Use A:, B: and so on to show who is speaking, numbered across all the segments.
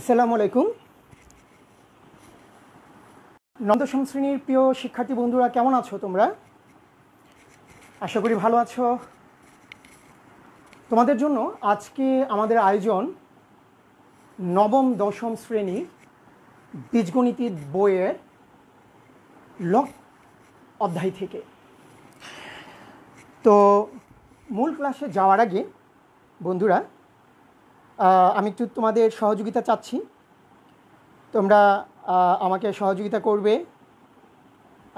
A: আসসালামু আলাইকুম নন্দশম শ্রেণীর প্রিয় শিক্ষার্থী বন্ধুরা কেমন আছো তোমরা আশা করি ভালো আছো তোমাদের জন্য আজকে আমাদের আয়োজন নবম দশম শ্রেণী বীজগণিতির বইয়ের লক অধ্যায় থেকে তো মূল ক্লাসে যাওয়ার আগে বন্ধুরা আমি একটু তোমাদের সহযোগিতা চাচ্ছি তোমরা আমাকে সহযোগিতা করবে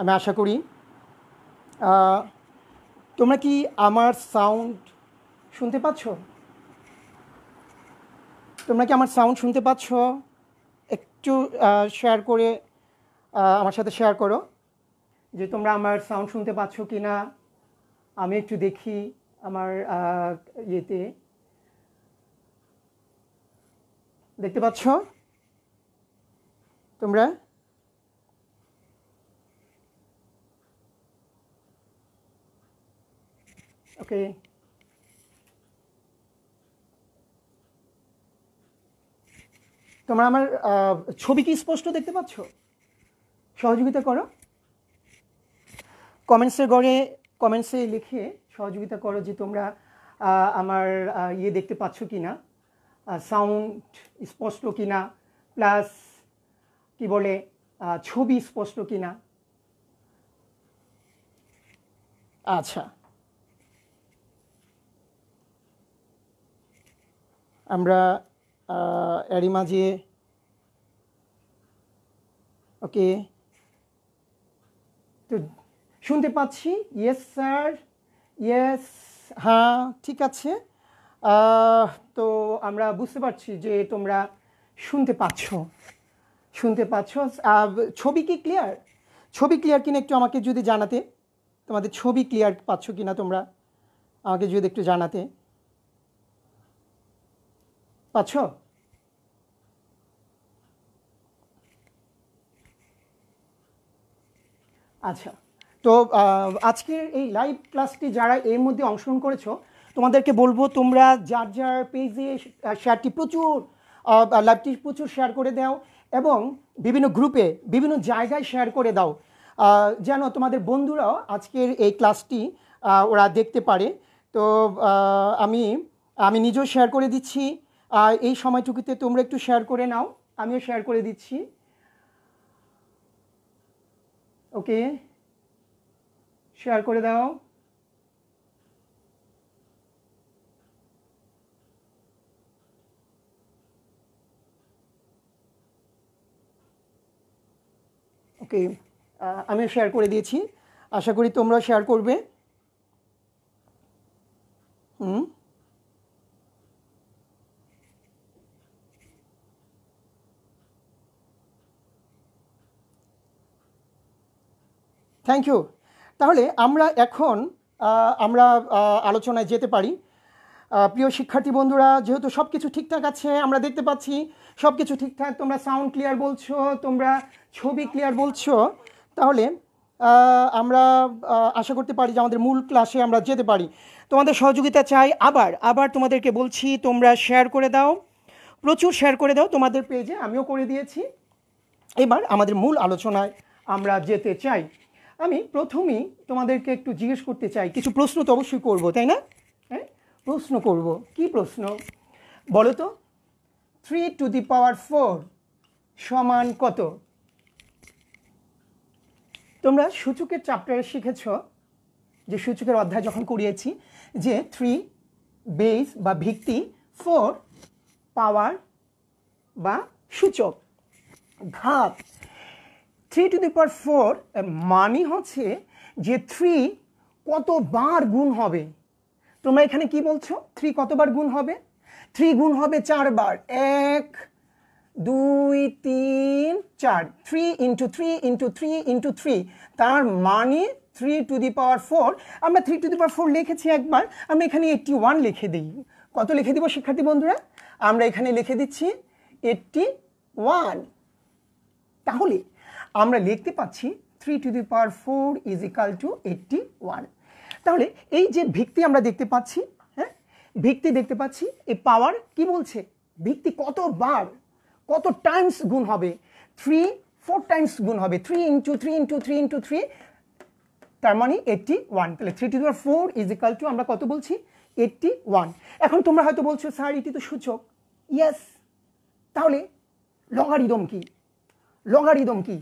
A: আমি আশা করি তোমরা কি আমার সাউন্ড শুনতে পাচ্ছ তোমরা কি আমার সাউন্ড শুনতে পাচ্ছ একটু শেয়ার করে আমার সাথে শেয়ার করো যে তোমরা আমার সাউন্ড শুনতে পাচ্ছ কি না আমি একটু দেখি আমার ইয়েতে দেখতে পাচ্ছ তোমরা ওকে তোমরা আমার ছবি কি স্পষ্ট দেখতে পাচ্ছ সহযোগিতা করো কমেন্টসের গড়ে কমেন্টসে লিখে সহযোগিতা করো যে তোমরা আমার ইয়ে দেখতে পাচ্ছ কি না সাউন্ড স্পষ্ট কিনা প্লাস কি বলে ছবি স্পষ্ট কিনা আচ্ছা আমরা এরই মাঝে ওকে তো শুনতে পাচ্ছি ইয়েস স্যার ইয়েস হ্যাঁ ঠিক আছে তো আমরা বুঝতে পারছি যে তোমরা শুনতে পাচ্ছ শুনতে পাচ্ছ ছবি কি ক্লিয়ার ছবি ক্লিয়ার কিনা একটু আমাকে যদি জানাতে তোমাদের ছবি ক্লিয়ার পাচ্ছ কিনা তোমরা আমাকে যদি একটু জানাতে পাচ্ছ আচ্ছা তো আজকের এই লাইভ ক্লাসটি যারা এর মধ্যে অংশগ্রহণ করেছো তোমাদেরকে বলবো তোমরা যার যার পেজে শেয়ারটি প্রচুর লাইভটি প্রচুর শেয়ার করে দাও এবং বিভিন্ন গ্রুপে বিভিন্ন জায়গায় শেয়ার করে দাও যেন তোমাদের বন্ধুরাও আজকের এই ক্লাসটি ওরা দেখতে পারে তো আমি আমি নিজেও শেয়ার করে দিচ্ছি এই সময়টুকুতে তোমরা একটু শেয়ার করে নাও আমিও শেয়ার করে দিচ্ছি ওকে শেয়ার করে দাও ওকে আমিও শেয়ার করে দিয়েছি আশা করি তোমরা শেয়ার করবে হুম থ্যাংক ইউ তাহলে আমরা এখন আমরা আলোচনায় যেতে পারি প্রিয় শিক্ষার্থী বন্ধুরা যেহেতু সব কিছু ঠিকঠাক আছে আমরা দেখতে পাচ্ছি সব কিছু ঠিকঠাক তোমরা সাউন্ড ক্লিয়ার বলছো তোমরা ছবি ক্লিয়ার বলছো তাহলে আমরা আশা করতে পারি যে আমাদের মূল ক্লাসে আমরা যেতে পারি তোমাদের সহযোগিতা চাই আবার আবার তোমাদেরকে বলছি তোমরা শেয়ার করে দাও প্রচুর শেয়ার করে দাও তোমাদের পেজে আমিও করে দিয়েছি এবার আমাদের মূল আলোচনায় আমরা যেতে চাই আমি প্রথমেই তোমাদেরকে একটু জিজ্ঞেস করতে চাই কিছু প্রশ্ন তো অবশ্যই করবো তাই না প্রশ্ন করব কি প্রশ্ন বলো তো three to the power four সমান কত তোমরা সূচকের চ্যাপ্টারে শিখেছ যে সূচকের অধ্যায় যখন করিয়েছি যে থ্রি বেস বা ভিত্তি ফোর পাওয়ার বা সূচক ঘাত three to the power four মানি হচ্ছে যে থ্রি কতবার গুণ হবে তোমরা এখানে কি বলছো থ্রি কতবার গুণ হবে থ্রি গুণ হবে চারবার এক দুই তিন চার three into three into three into three তার মানে three to the power four আমরা three to the power four লিখেছি একবার আমরা এখানে এইটটি ওয়ান লিখে দিই কত লিখে দিব শিক্ষার্থী বন্ধুরা আমরা এখানে লিখে দিচ্ছি এইটটি ওয়ান তাহলে আমরা লিখতে পাচ্ছি three to the power four is equal to eighty one তাহলে এই যে ভিত্তি আমরা দেখতে পাচ্ছি হ্যাঁ ভিত্তি দেখতে পাচ্ছি এই পাওয়ার কি বলছে ভিত্তি কতবার কত টাইমস গুণ হবে থ্রি ফোর টাইমস গুণ হবে three into three into three into three তার মানে এইটটি ওয়ান তাহলে three to four is equal to আমরা কত বলছি এইটটি ওয়ান এখন তোমরা হয়তো বলছো স্যার এটি তো সূচক ইয়াস তাহলে লগারিদম কি লগারিদম কি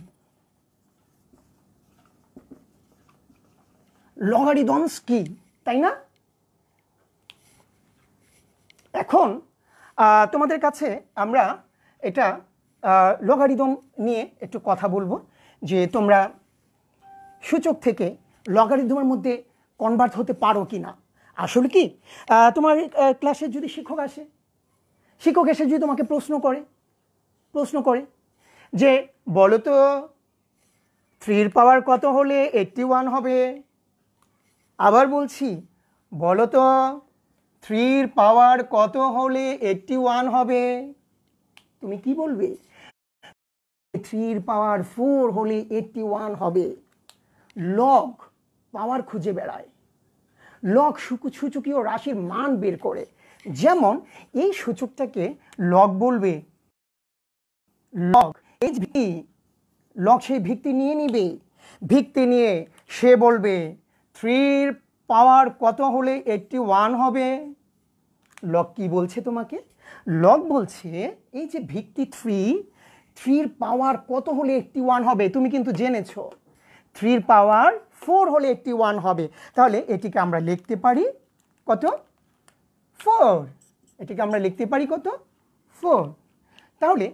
A: লগারিদমস কি তাই না এখন তোমাদের কাছে আমরা এটা লগারিদম নিয়ে একটু কথা বলবো যে তোমরা সূচক থেকে লগারিদমের মধ্যে কনভার্ট হতে পারো কি না আসলে কি তোমার ক্লাসে যদি শিক্ষক আসে শিক্ষক এসে যদি তোমাকে প্রশ্ন করে প্রশ্ন করে যে বলো তো থ্রির পাওয়ার কত হলে এইটটি ওয়ান হবে আবার বলছি বলো তো থ্রির পাওয়ার কত হলে এইটটি ওয়ান হবে তুমি কি বলবে থ্রির পাওয়ার ফোর হলে এইটটি ওয়ান হবে লগ পাওয়ার খুঁজে বেড়ায় লগ সূচকীয় রাশির মান বের করে যেমন এই সূচকটাকে লগ বলবে লগ এইচ ভি লগ সেই ভিত্তি নিয়ে নিবে ভিত্তি নিয়ে সে বলবে থ্রির পাওয়ার কত হলে এইটটি ওয়ান হবে লক কি বলছে তোমাকে লক বলছে এই যে ভিত্তি থ্রি থ্রির পাওয়ার কত হলে একটি ওয়ান হবে তুমি কিন্তু জেনেছো থ্রির পাওয়ার ফোর হলে একটি ওয়ান হবে তাহলে এটিকে আমরা লিখতে পারি কত ফোর এটিকে আমরা লিখতে পারি কত ফোর তাহলে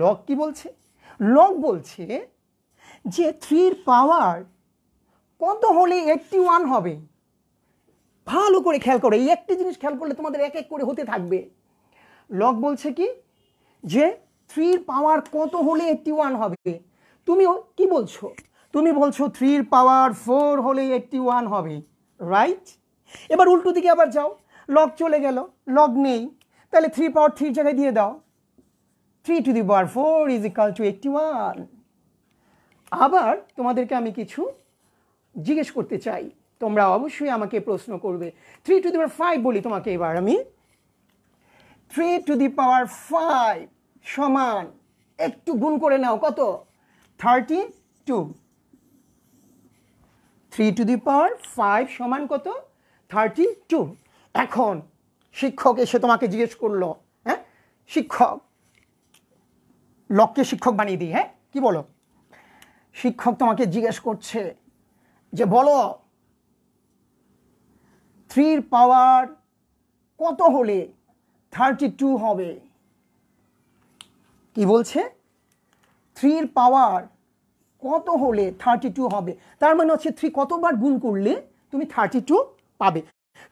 A: লক কি বলছে লক বলছে যে থ্রির পাওয়ার কত হলে এইটটি ওয়ান হবে ভালো করে খেয়াল করো এই একটি জিনিস খেয়াল করলে তোমাদের এক এক করে হতে থাকবে লক বলছে কি যে থ্রির পাওয়ার কত হলে এইটটি ওয়ান হবে তুমি কি বলছো তুমি বলছো থ্রির পাওয়ার ফোর হলে এইটটি ওয়ান হবে রাইট এবার উল্টো দিকে আবার যাও লগ চলে গেল লগ নেই তাহলে থ্রি পাওয়ার থ্রির জায়গায় দিয়ে দাও three to the power four is equal to eighty one আবার তোমাদেরকে আমি কিছু জিজ্ঞেস করতে চাই তোমরা অবশ্যই আমাকে প্রশ্ন করবে three to the power five বলি তোমাকে এবার আমি three to the power five সমান একটু গুণ করে নাও কত thirty two three to the power five সমান কত থার্টি টু এখন শিক্ষক এসে তোমাকে জিজ্ঞেস করলো হ্যাঁ শিক্ষক লককে শিক্ষক বানিয়ে দিই হ্যাঁ কি বলো শিক্ষক তোমাকে জিজ্ঞেস করছে যে বলো থ্রির পাওয়ার কত হলে থার্টি টু হবে কি বলছে থ্রির পাওয়ার কত হলে থার্টি টু হবে তার মানে হচ্ছে থ্রি কতবার গুণ করলে তুমি থার্টি টু পাবে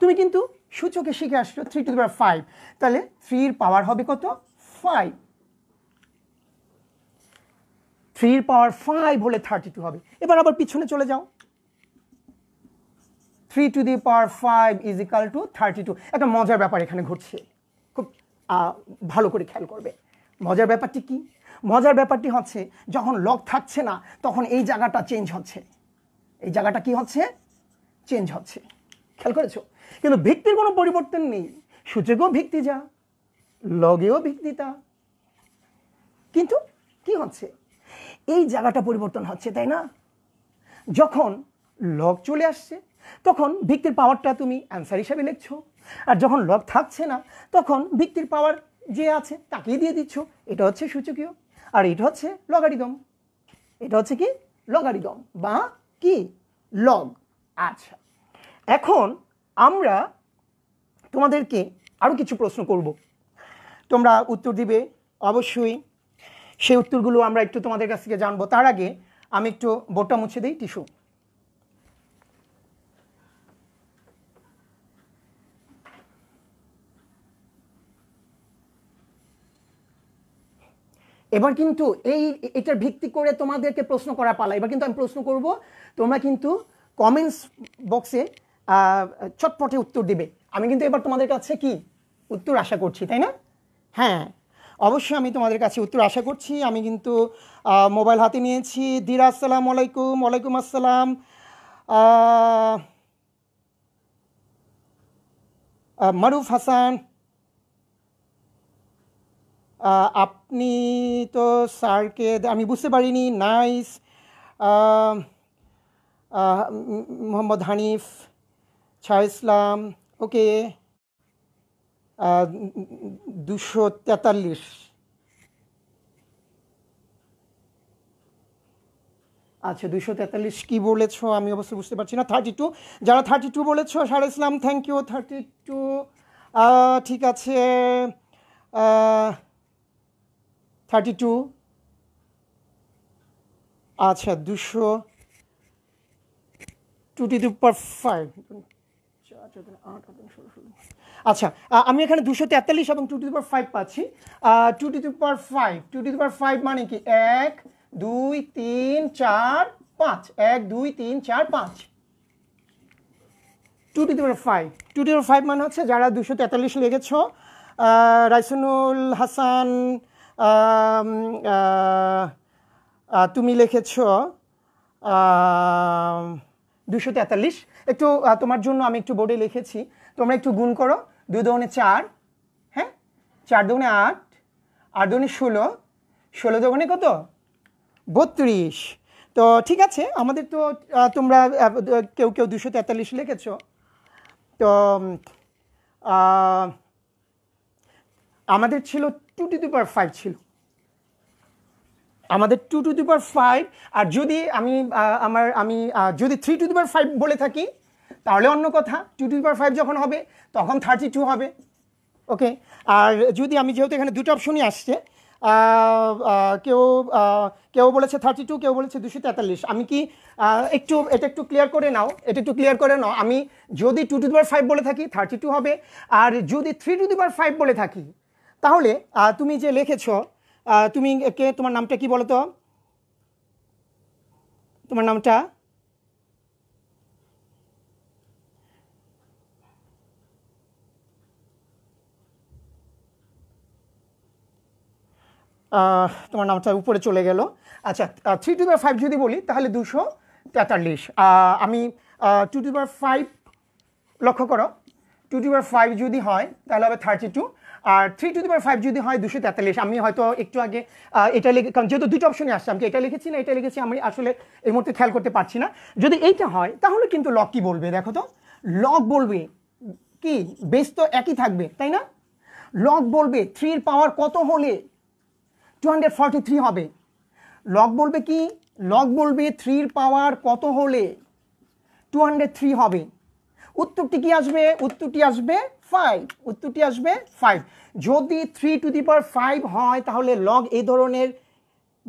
A: তুমি কিন্তু সূচকে শিখে আসছো থ্রি টু পাওয়ার ফাইভ তাহলে থ্রির পাওয়ার হবে কত ফাইভ থ্রির পাওয়ার ফাইভ হলে থার্টি টু হবে এবার আবার পিছনে চলে যাও three to the power five is equal to thirty two একটা মজার ব্যাপার এখানে ঘটছে খুব ভালো করে খেয়াল করবে মজার ব্যাপারটি কি মজার ব্যাপারটি হচ্ছে যখন লক থাকছে না তখন এই জায়গাটা চেঞ্জ হচ্ছে এই জায়গাটা কি হচ্ছে চেঞ্জ হচ্ছে খেয়াল করেছো কিন্তু ভিত্তির কোনো পরিবর্তন নেই সূচকেও ভিত্তি যা লগেও ভিত্তি তা কিন্তু কি হচ্ছে এই জায়গাটা পরিবর্তন হচ্ছে তাই না যখন লগ চলে আসছে তখন ভিত্তির পাওয়ারটা তুমি অ্যান্সার হিসাবে লিখছ আর যখন লগ থাকছে না তখন ভিত্তির পাওয়ার যে আছে তাকেই দিয়ে দিচ্ছ এটা হচ্ছে সূচকীয় আর এটা হচ্ছে লগারিদম এটা হচ্ছে কি লগারিদম বা কি লগ আচ্ছা এখন আমরা তোমাদেরকে আরও কিছু প্রশ্ন করব তোমরা উত্তর দিবে অবশ্যই সেই উত্তরগুলো আমরা একটু তোমাদের কাছ থেকে জানবো তার আগে আমি একটু বোটটা মুছে দিই টিস্যু এবার কিন্তু এই এটার ভিত্তি করে তোমাদেরকে প্রশ্ন করা পালা এবার কিন্তু আমি প্রশ্ন করব তোমরা কিন্তু কমেন্টস বক্সে ছটপটে উত্তর দিবে আমি কিন্তু এবার তোমাদের কাছে কি উত্তর আশা করছি তাই না হ্যাঁ অবশ্যই আমি তোমাদের কাছে উত্তর আশা করছি আমি কিন্তু মোবাইল হাতে নিয়েছি দিরা আসসালাম আলাইকুম ওয়ালাইকুম আসসালাম মারুফ হাসান আপনি তো স্যারকে আমি বুঝতে পারিনি নাইস মোহাম্মদ হানিফ ছা ইসলাম ওকে দুশো তেতাল্লিশ আচ্ছা দুশো তেতাল্লিশ কী বলেছো আমি অবশ্য বুঝতে পারছি না থার্টি টু যারা থার্টি টু বলেছো sir Islam thank you thirty two ঠিক আছে থার্টি টু আচ্ছা দুশো two T to power five আচ্ছা আমি এখানে দুশো তেতাল্লিশ এবং টু টি পার ফাইভ পাচ্ছি two to power five two to power five মানে কি এক দুই তিন চার পাঁচ এক দুই তিন চার পাঁচ two to power five two to power five মানে হচ্ছে যারা দুশো তেতাল্লিশ লিখেছ রাইসুনুল হাসান তুমি লিখেছ দুশো তেতাল্লিশ একটু তোমার জন্য আমি একটু বোর্ডে লিখেছি তোমরা একটু গুণ করো দু দৌনে চার হ্যাঁ চার দৌনে আট আট দৌনে ষোলো ষোলো দৌনে কত বত্রিশ তো ঠিক আছে আমাদের তো তোমরা কেউ কেউ দুশো তেতাল্লিশ লিখেছ তো আমাদের ছিল two to the power five ছিল আমাদের two to the power five আর যদি আমি আমার আমি যদি three to the power five বলে থাকি তাহলে অন্য কথা two to the power five যখন হবে তখন থার্টি টু হবে ওকে আর যদি আমি যেহেতু এখানে দুটো অপশনই আসছে কেউ কেউ বলেছে থার্টি টু কেউ বলেছে দুশো তেতাল্লিশ আমি কি একটু এটা একটু ক্লিয়ার করে নাও এটা একটু ক্লিয়ার করে নাও আমি যদি টু টু দি ফাইভ বলে থাকি থার্টি টু হবে আর যদি three to the power five বলে থাকি তাহলে তুমি যে লিখেছ তুমি কে তোমার নামটা কি বলো তো তোমার নামটা তোমার নামটা উপরে চলে গেল আচ্ছা থ্রি টু পাওয়ার ফাইভ যদি বলি তাহলে দুশো তেতাল্লিশ আমি টু টু পাওয়ার ফাইভ লক্ষ্য করো টু টু পাওয়ার ফাইভ যদি হয় তাহলে হবে থার্টি টু আর three to the power five যদি হয় দুশো তেতাল্লিশ আমি হয়তো একটু আগে এটা লিখে কারণ যেহেতু দুটো অপশনে আসছে আমি এটা লিখেছি না এটা লিখেছি আমি আসলে এই মুহূর্তে খেয়াল করতে পারছি না যদি এইটা হয় তাহলে কিন্তু লক কি বলবে দেখো তো লক বলবে কি বেস তো একই থাকবে তাই না লক বলবে থ্রির পাওয়ার কত হলে টু হান্ড্রেড থ্রি হবে লক বলবে কি লক বলবে থ্রির পাওয়ার কত হলে টু হান্ড্রেড থ্রি হবে উত্তরটি কি আসবে উত্তরটি আসবে ফাইভ উত্তরটি আসবে ফাইভ যদি three to the power five হয় তাহলে লগ এই ধরনের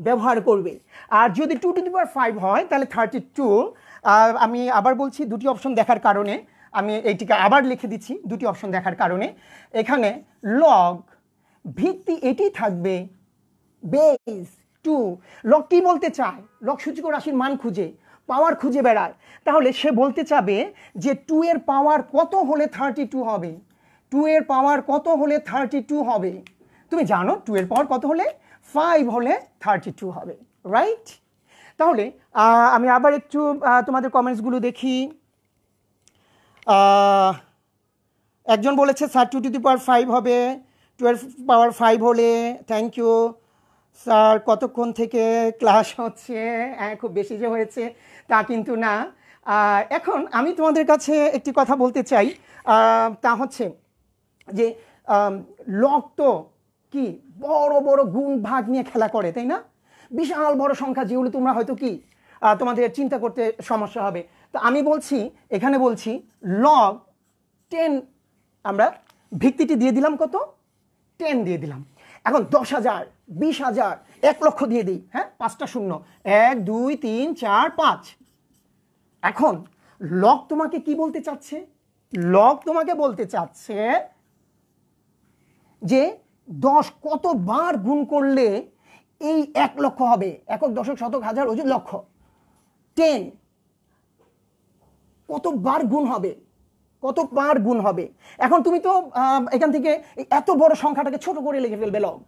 A: ব্যবহার করবে আর যদি two to the power five হয় তাহলে থার্টি টু আমি আবার বলছি দুটি অপশন দেখার কারণে আমি এইটিকে আবার লিখে দিচ্ছি দুটি অপশন দেখার কারণে এখানে লগ ভিত্তি এটি থাকবে বেস টু লগ কি বলতে চায় লগ সূচক রাশির মান খুঁজে পাওয়ার খুঁজে বেড়ায় তাহলে সে বলতে চাবে যে টু এর পাওয়ার কত হলে থার্টি টু হবে টু এর পাওয়ার কত হলে থার্টি টু হবে তুমি জানো টু এর পাওয়ার কত হলে ফাইভ হলে থার্টি টু হবে রাইট তাহলে আমি আবার একটু তোমাদের কমেন্টসগুলো দেখি একজন বলেছে sir two to the power five হবে টুয়েলভ পাওয়ার ফাইভ হলে থ্যাংক ইউ স্যার কতক্ষণ থেকে ক্লাস হচ্ছে হ্যাঁ, খুব বেশি যে হয়েছে তা কিন্তু না এখন আমি তোমাদের কাছে একটি কথা বলতে চাই তা হচ্ছে যে লক তো কি বড় বড় গুণ ভাগ নিয়ে খেলা করে তাই না বিশাল বড় সংখ্যা যেগুলো তোমরা হয়তো কি তোমাদের চিন্তা করতে সমস্যা হবে তো আমি বলছি এখানে বলছি লগ টেন আমরা ভিত্তিটি দিয়ে দিলাম কত টেন দিয়ে দিলাম এখন দশ হাজার বিশ হাজার এক লক্ষ দিয়ে দিই হ্যাঁ পাঁচটা শূন্য এক দুই তিন চার পাঁচ এখন লক তোমাকে কি বলতে চাচ্ছে লক তোমাকে বলতে চাচ্ছে যে দশ কতবার গুণ করলে এই এক লক্ষ হবে একক দশক শতক হাজার ওজন লক্ষ টেন কতবার গুণ হবে কত পার গুণ হবে এখন তুমি তো এখান থেকে এত বড় সংখ্যাটাকে ছোট করে লিখে ফেলবে লগ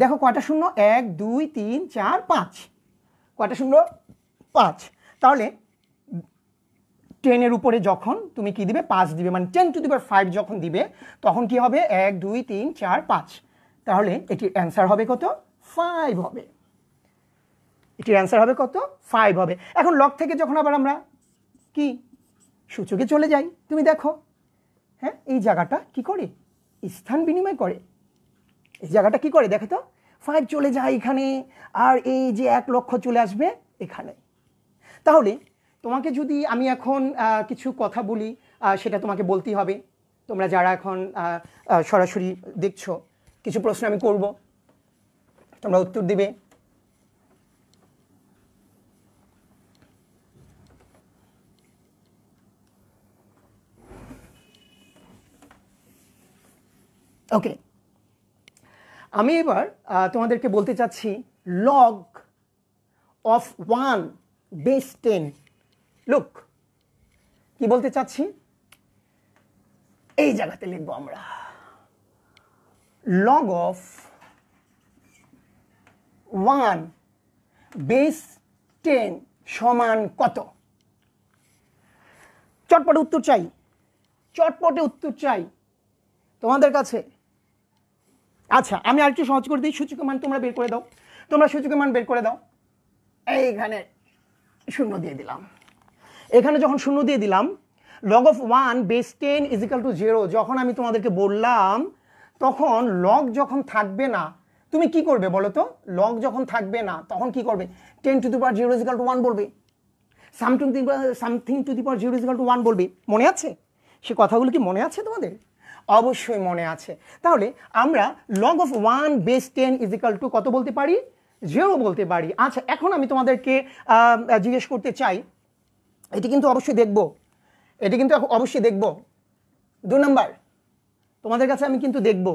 A: দেখো কয়টা শূন্য এক দুই তিন চার পাঁচ কয়টা শূন্য পাঁচ তাহলে টেনের উপরে যখন তুমি কি দিবে পাঁচ দিবে মানে টেন টু দিবার ফাইভ যখন দিবে তখন কি হবে এক দুই তিন চার পাঁচ তাহলে এটির অ্যান্সার হবে কত ফাইভ হবে এটির অ্যান্সার হবে কত ফাইভ হবে এখন লক থেকে যখন আবার আমরা কি সূচকে চলে যাই তুমি দেখো হ্যাঁ এই জায়গাটা কি করে স্থান বিনিময় করে এই জায়গাটা কি করে দেখো তো ফাইভ চলে যায় এখানে আর এই যে এক লক্ষ চলে আসবে এখানে তাহলে তোমাকে যদি আমি এখন কিছু কথা বলি সেটা তোমাকে বলতেই হবে তোমরা যারা এখন সরাসরি দেখছো কিছু প্রশ্ন আমি করব তোমরা উত্তর দেবে ওকে আমি এবার তোমাদেরকে বলতে চাচ্ছি log of one base ten look কি বলতে চাচ্ছি এই জায়গাতে লিখবো আমরা log of one base ten সমান কত চটপটে উত্তর চাই চটপটে উত্তর চাই তোমাদের কাছে আচ্ছা আমি আরেকটু সহজ করে দিই সূচকের মান তোমরা বের করে দাও তোমরা সূচকের মান বের করে দাও এইখানে শূন্য দিয়ে দিলাম এখানে যখন শূন্য দিয়ে দিলাম log of one base ten is equal to zero যখন আমি তোমাদেরকে বললাম তখন লগ যখন থাকবে না তুমি কি করবে বলো তো লগ যখন থাকবে না তখন কি করবে ten to the power zero is equal to one বলবে something something to the power zero is equal to one বলবে মনে আছে সে কথাগুলো কি মনে আছে তোমাদের অবশ্যই মনে আছে তাহলে আমরা log of one base ten is equal to কত বলতে পারি জিরো বলতে পারি আচ্ছা এখন আমি তোমাদেরকে জিজ্ঞেস করতে চাই এটি কিন্তু অবশ্যই দেখব এটি কিন্তু অবশ্যই দেখব দু নম্বর তোমাদের কাছে আমি কিন্তু দেখব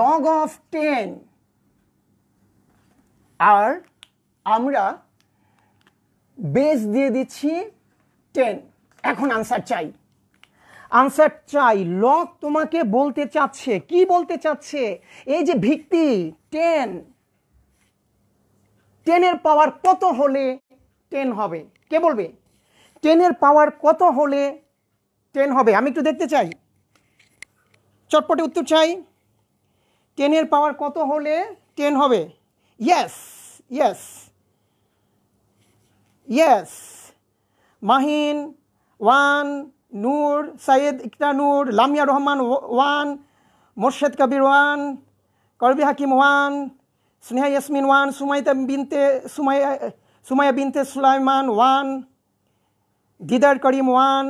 A: লগ অফ টেন আর আমরা বেস দিয়ে দিচ্ছি টেন এখন আনসার চাই আনসার চাই লগ তোমাকে বলতে চাচ্ছে কি বলতে চাচ্ছে এই যে ভিত্তি টেন টেনের পাওয়ার কত হলে টেন হবে কে বলবে টেনের পাওয়ার কত হলে টেন হবে আমি একটু দেখতে চাই চটপটে উত্তর চাই টেনের পাওয়ার কত হলে টেন হবে yes yes yes Mahin one Nur Saeed Iktanur Lamia Rahman one Morshed Kabir one করবি Hakim one Sneha Yasmin one Sumaita Binte Sumaiya Sumaiya Binte Sulaiman one Didar Karim one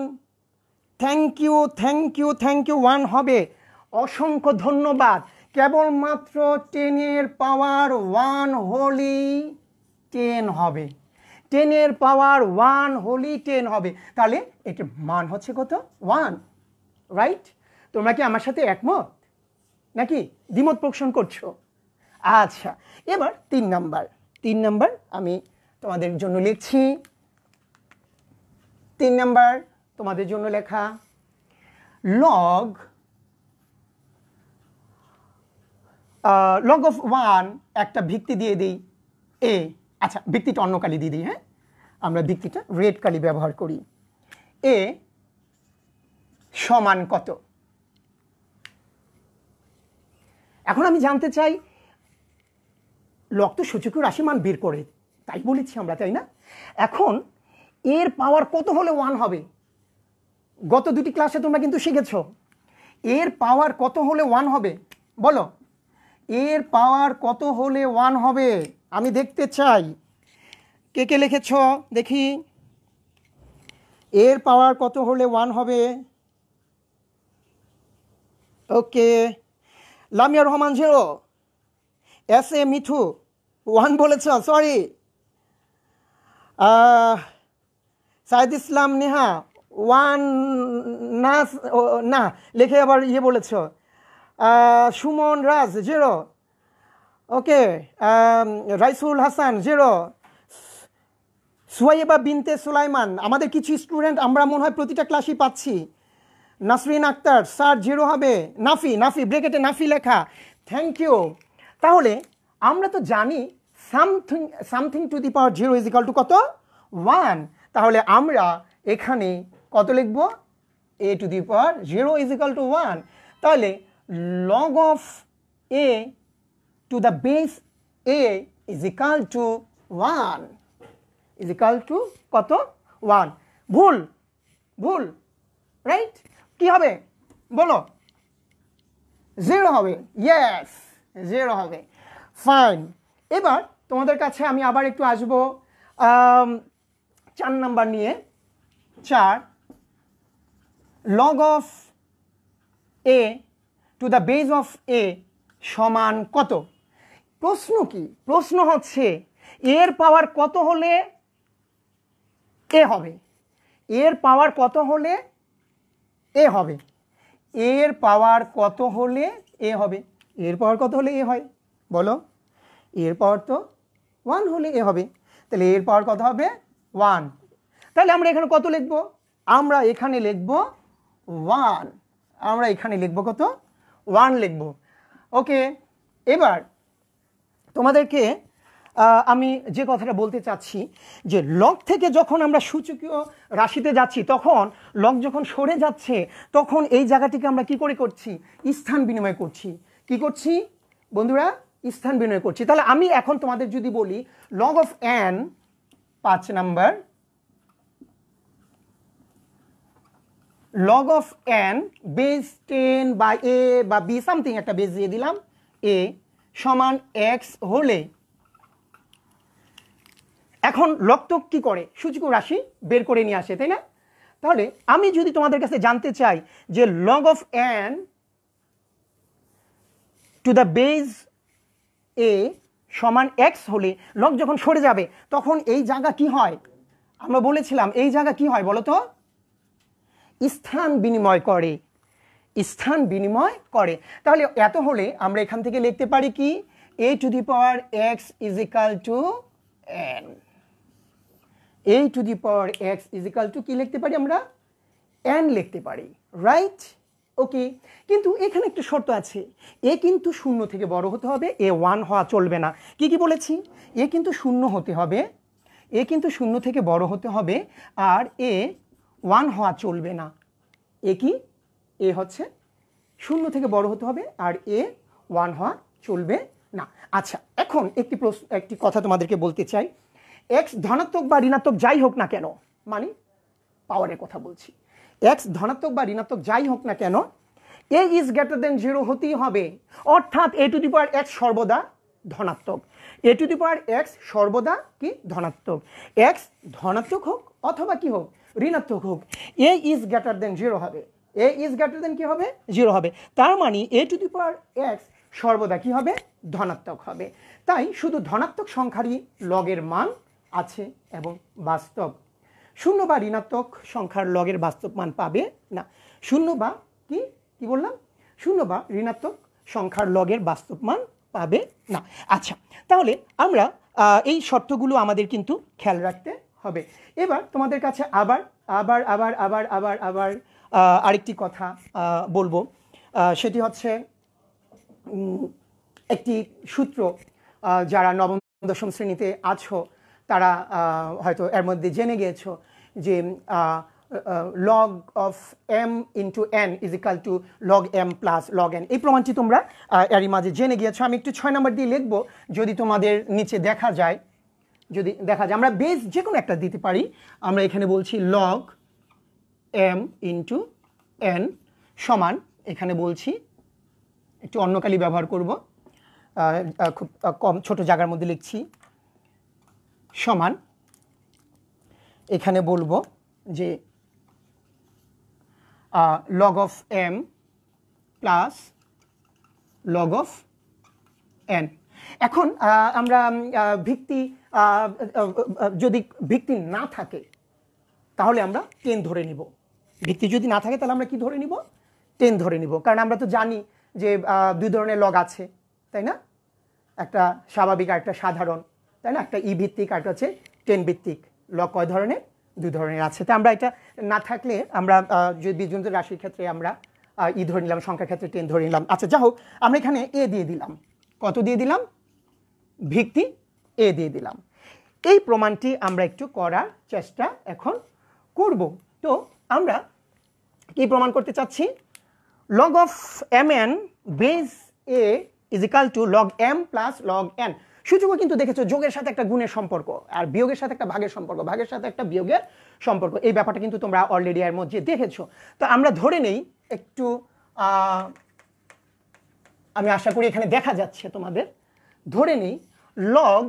A: thank you thank you thank you one হবে অসংখ্য ধন্যবাদ কেবলমাত্র টেনের পাওয়ার ওয়ান হোলি টেন হবে টেনের পাওয়ার ওয়ান হোলি টেন হবে তাহলে এটির মান হচ্ছে কত ওয়ান রাইট তোমরা কি আমার সাথে একমত নাকি দ্বিমত পোষণ করছো আচ্ছা এবার তিন নাম্বার তিন নাম্বার আমি তোমাদের জন্য লিখছি তিন নাম্বার তোমাদের জন্য লেখা লগ লগ অফ ওয়ান একটা ভিত্তি দিয়ে দিই এ আচ্ছা ভিত্তিটা অন্য কালি দিয়ে দিই হ্যাঁ আমরা ভিত্তিটা রেড কালি ব্যবহার করি এ সমান কত এখন আমি জানতে চাই লক্ত সূচকীয় রাশি মান বের করে তাই বলেছি আমরা তাই না এখন এর পাওয়ার কত হলে ওয়ান হবে গত দুটি ক্লাসে তোমরা কিন্তু শিখেছ এর পাওয়ার কত হলে ওয়ান হবে বলো এর পাওয়ার কত হলে ওয়ান হবে আমি দেখতে চাই কে কে লিখেছ দেখি এর পাওয়ার কত হলে ওয়ান হবে okay Lamia Rahman zero S A Mithu one বলেছ সরি সাইদ ইসলাম নেহা ওয়ান না না লিখে আবার ইয়ে বলেছ Sumon Raj zero okay Raisul Hasan zero Suaiba Binte Sulaiman আমাদের কিছু স্টুডেন্ট আমরা মনে হয় প্রতিটা ক্লাসই পাচ্ছি নাসরিন আক্তার স্যার জিরো হবে নাফি নাফি ব্রেকেটে নাফি লেখা থ্যাংক ইউ তাহলে আমরা তো জানি something something to the power zero is to কত ওয়ান তাহলে আমরা এখানে কত লিখব A to the power zero is equal to one তাহলে log of A to the base A is equal to one is equal to কত one ভুল ভুল রাইট কি হবে বলো জিরো হবে ইয়েস জিরো হবে ফাইন এবার তোমাদের কাছে আমি আবার একটু আসবো চার নাম্বার নিয়ে চার log of A to the base of A সমান কত প্রশ্ন কি প্রশ্ন হচ্ছে এর পাওয়ার কত হলে এ হবে এর পাওয়ার কত হলে এ হবে এর পাওয়ার কত হলে এ হবে এর পাওয়ার কত হলে এ হয় বলো এর পাওয়ার তো ওয়ান হলে এ হবে তাহলে এর পাওয়ার কত হবে ওয়ান তাহলে আমরা এখানে কত লিখব আমরা এখানে লিখব ওয়ান আমরা এখানে লিখব কত ওয়ান লিখব ওকে এবার তোমাদেরকে আমি যে কথাটা বলতে চাচ্ছি যে লক থেকে যখন আমরা সূচকীয় রাশিতে যাচ্ছি তখন লক যখন সরে যাচ্ছে তখন এই জায়গাটিকে আমরা কি করে করছি স্থান বিনিময় করছি কি করছি বন্ধুরা স্থান বিনিময় করছি তাহলে আমি এখন তোমাদের যদি বলি লগ অফ অ্যান পাঁচ number log of N base ten বা এ বা বি সামথিং একটা বেস দিয়ে দিলাম এ সমান এক্স হলে এখন লকটক কী করে সূচক রাশি বের করে নিয়ে আসে তাই না তাহলে আমি যদি তোমাদের কাছে জানতে চাই যে log of N to the base A সমান এক্স হলে লব যখন সরে যাবে তখন এই জায়গা কি হয় আমরা বলেছিলাম এই জায়গা কি হয় বলতো স্থান বিনিময় করে স্থান বিনিময় করে তাহলে এত হলে আমরা এখান থেকে লিখতে পারি কি A to the power X is equal to N A to the power X is equal to কী লিখতে পারি আমরা এন লিখতে পারি রাইট ওকে কিন্তু এখানে একটি শর্ত আছে এ কিন্তু শূন্য থেকে বড় হতে হবে এ ওয়ান হওয়া চলবে না কি কি বলেছি এ কিন্তু শূন্য হতে হবে এ কিন্তু শূন্য থেকে বড় হতে হবে আর এ ওয়ান হওয়া চলবে না এ কি এ হচ্ছে শূন্য থেকে বড় হতে হবে আর এ ওয়ান হওয়া চলবে না আচ্ছা এখন একটি প্রশ্ন একটি কথা তোমাদেরকে বলতে চাই এক্স ধনাত্মক বা ঋণাত্মক যাই হোক না কেন মানে পাওয়ারের কথা বলছি এক্স ধনাত্মক বা ঋণাত্মক যাই হোক না কেন A is greater than zero হতেই হবে অর্থাৎ এ টু দি পাওয়ার এক্স সর্বদা ধনাত্মক এ টু দি পাওয়ার এক্স সর্বদা কি ধনাত্মক এক্স ধনাত্মক হোক অথবা কি হোক ঋণাত্মক হোক A is greater than zero হবে এ ইজ গ্রেটার দেন কি হবে জিরো হবে তার মানে এ টু দি পাওয়ার এক্স সর্বদা কি হবে ধনাত্মক হবে তাই শুধু ধনাত্মক সংখ্যারই লগের মান আছে এবং বাস্তব শূন্য বা ঋণাত্মক সংখ্যার লগের বাস্তব মান পাবে না শূন্য বা কি কি বললাম শূন্য বা ঋণাত্মক সংখ্যার লগের বাস্তব মান পাবে না আচ্ছা তাহলে আমরা এই শর্তগুলো আমাদের কিন্তু খেয়াল রাখতে হবে এবার তোমাদের কাছে আবার আবার আবার আবার আবার আবার আরেকটি কথা বলবো সেটি হচ্ছে একটি সূত্র যারা নবম দশম শ্রেণীতে আছো তারা হয়তো এর মধ্যে জেনে গিয়েছো যে log of M into N is equal to log M plus log N এই প্রমাণটি তোমরা এরই মাঝে জেনে গিয়েছো আমি একটু ছয় নম্বর দিয়ে লিখবো যদি তোমাদের নিচে দেখা যায় যদি দেখা যায় আমরা বেস যে কোনো একটা দিতে পারি আমরা এখানে বলছি লগ এম ইন্টু এন সমান এখানে বলছি একটু অন্যকালি ব্যবহার করব খুব কম ছোট জায়গার মধ্যে লিখছি সমান এখানে বলবো যে log of M plus log of N এখন আমরা ভিত্তি যদি ভিত্তি না থাকে তাহলে আমরা টেন ধরে নিব ভিত্তি যদি না থাকে তাহলে আমরা কি ধরে নিব টেন ধরে নিব কারণ আমরা তো জানি যে দুই ধরনের লগ আছে তাই না একটা স্বাভাবিক আর একটা সাধারণ তাই না একটা ই e ভিত্তিক আর হচ্ছে টেন ভিত্তিক ল কয় ধরনের দুই ধরনের আছে তো আমরা এটা না থাকলে আমরা যদি বীজগণিত রাশির ক্ষেত্রে আমরা ই e ধরে নিলাম সংখ্যার ক্ষেত্রে টেন ধরে নিলাম আচ্ছা যা হোক আমরা এখানে এ দিয়ে দিলাম কত দিয়ে দিলাম ভিত্তি এ দিয়ে দিলাম এই প্রমাণটি আমরা একটু করার চেষ্টা এখন করব তো আমরা কি প্রমাণ করতে চাচ্ছি log of M N base A is equal to log M plus log N সূচকও কিন্তু দেখেছো যোগের সাথে একটা গুণের সম্পর্ক আর বিয়োগের সাথে একটা ভাগের সম্পর্ক ভাগের সাথে একটা বিয়োগের সম্পর্ক এই ব্যাপারটা কিন্তু তোমরা অলরেডি এর মধ্যে দেখেছো তো আমরা ধরে নেই একটু আমি আশা করি এখানে দেখা যাচ্ছে তোমাদের ধরে নেই লগ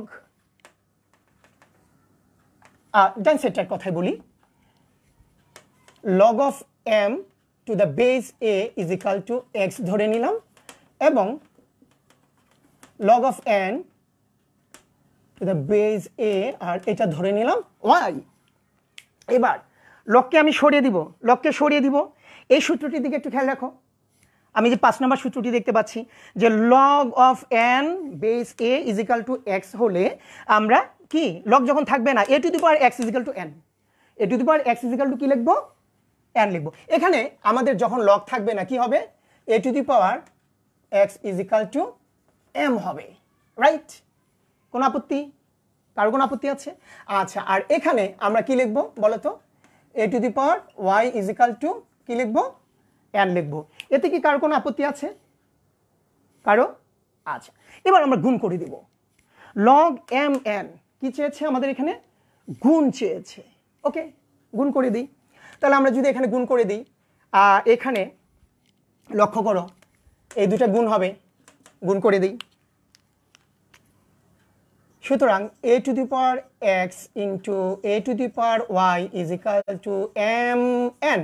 A: ডান সেটটার কথাই বলি log of M to the base A is equal to X ধরে নিলাম এবং লগ অফ এন এটা বেজ এ আর এটা ধরে নিলাম ওয়াই এবার লককে আমি সরিয়ে দিব লককে সরিয়ে দিব এই সূত্রটির দিকে একটু খেয়াল রাখো আমি যে পাঁচ নম্বর সূত্রটি দেখতে পাচ্ছি যে log of N base A is equal to X হলে আমরা কি লগ যখন থাকবে না A to the power X is equal to N A to the power X is equal to কী লিখব এন লিখব এখানে আমাদের যখন লগ থাকবে না কি হবে A to the power X is equal to M হবে রাইট কোন আপত্তি কারো কোন আপত্তি আছে আচ্ছা আর এখানে আমরা কি লিখব বলো তো A to the power Y is equal to কী লিখব এন লিখব এতে কি কারো কোনো আপত্তি আছে কারো আচ্ছা এবার আমরা গুণ করে দিব লগ এম এন কি চেয়েছে আমাদের এখানে গুণ চেয়েছে ওকে গুণ করে দিই তাহলে আমরা যদি এখানে গুণ করে দিই এখানে লক্ষ্য করো এই দুটা গুণ হবে গুণ করে দিই সুতরাং A to the power X into A to the power Y is equal to M N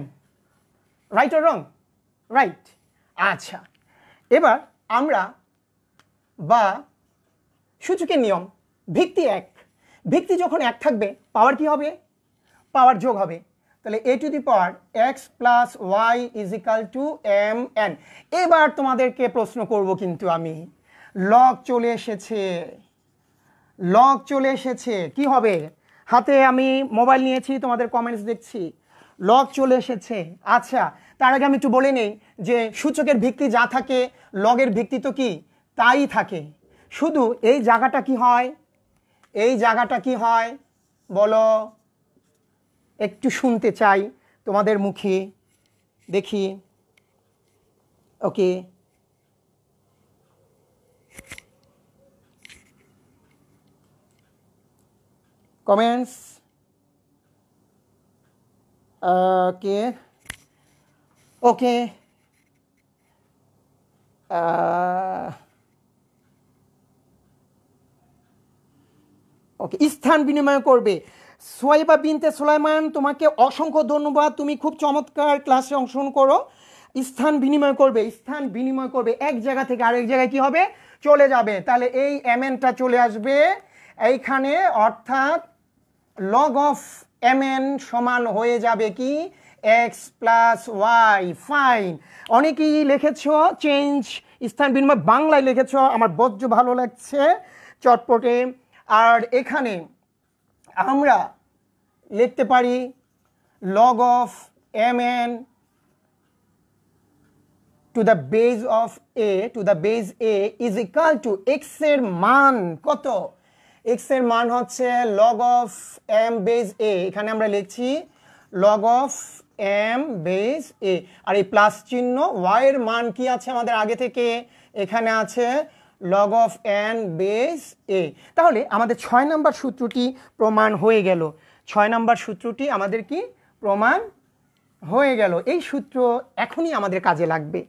A: right আর রং রাইট আচ্ছা এবার আমরা বা সূচকের নিয়ম ভিত্তি এক ভিত্তি যখন এক থাকবে পাওয়ার কি হবে পাওয়ার যোগ হবে তাহলে A to the power X plus Y is equal to M N এবার তোমাদেরকে প্রশ্ন করব কিন্তু আমি লগ চলে এসেছে লগ চলে এসেছে কি হবে হাতে আমি মোবাইল নিয়েছি তোমাদের কমেন্টস দেখছি লগ চলে এসেছে আচ্ছা তার আগে আমি একটু বলে নেই যে সূচকের ভিত্তি যা থাকে লগের ভিত্তি তো কি তাই থাকে শুধু এই জায়গাটা কি হয় এই জায়গাটা কি হয় বলো একটু শুনতে চাই তোমাদের মুখে দেখি ওকে কমেন্টস কে ওকে ওকে স্থান বিনিময় করবে সোয়াইবা বিনতে সুলাইমান তোমাকে অসংখ্য ধন্যবাদ তুমি খুব চমৎকার ক্লাসে অংশগ্রহণ করো স্থান বিনিময় করবে স্থান বিনিময় করবে এক জায়গা থেকে আরেক জায়গায় কি হবে চলে যাবে তাহলে এই এমএনটা চলে আসবে এইখানে অর্থাৎ লগ অফ এম এন সমান হয়ে যাবে কি এক্স প্লাস ওয়াই ফাইন অনেকেই লিখেছ চেঞ্জ স্থান বিনিময় বাংলায় লিখেছ আমার বজ্র ভালো লাগছে চটপটে আর এখানে আমরা লিখতে পারি log of M N to the base of A to the base A is equal to এক্সের মান কত x এর মান হচ্ছে log of M base A এখানে আমরা লিখছি log of M base A আর এই প্লাস চিহ্ন ওয়াইয়ের মান কি আছে আমাদের আগে থেকে এখানে আছে log of n base A তাহলে আমাদের ছয় নম্বর সূত্রটি প্রমাণ হয়ে গেল ছয় নম্বর সূত্রটি আমাদের কি প্রমাণ হয়ে গেল এই সূত্র এখনই আমাদের কাজে লাগবে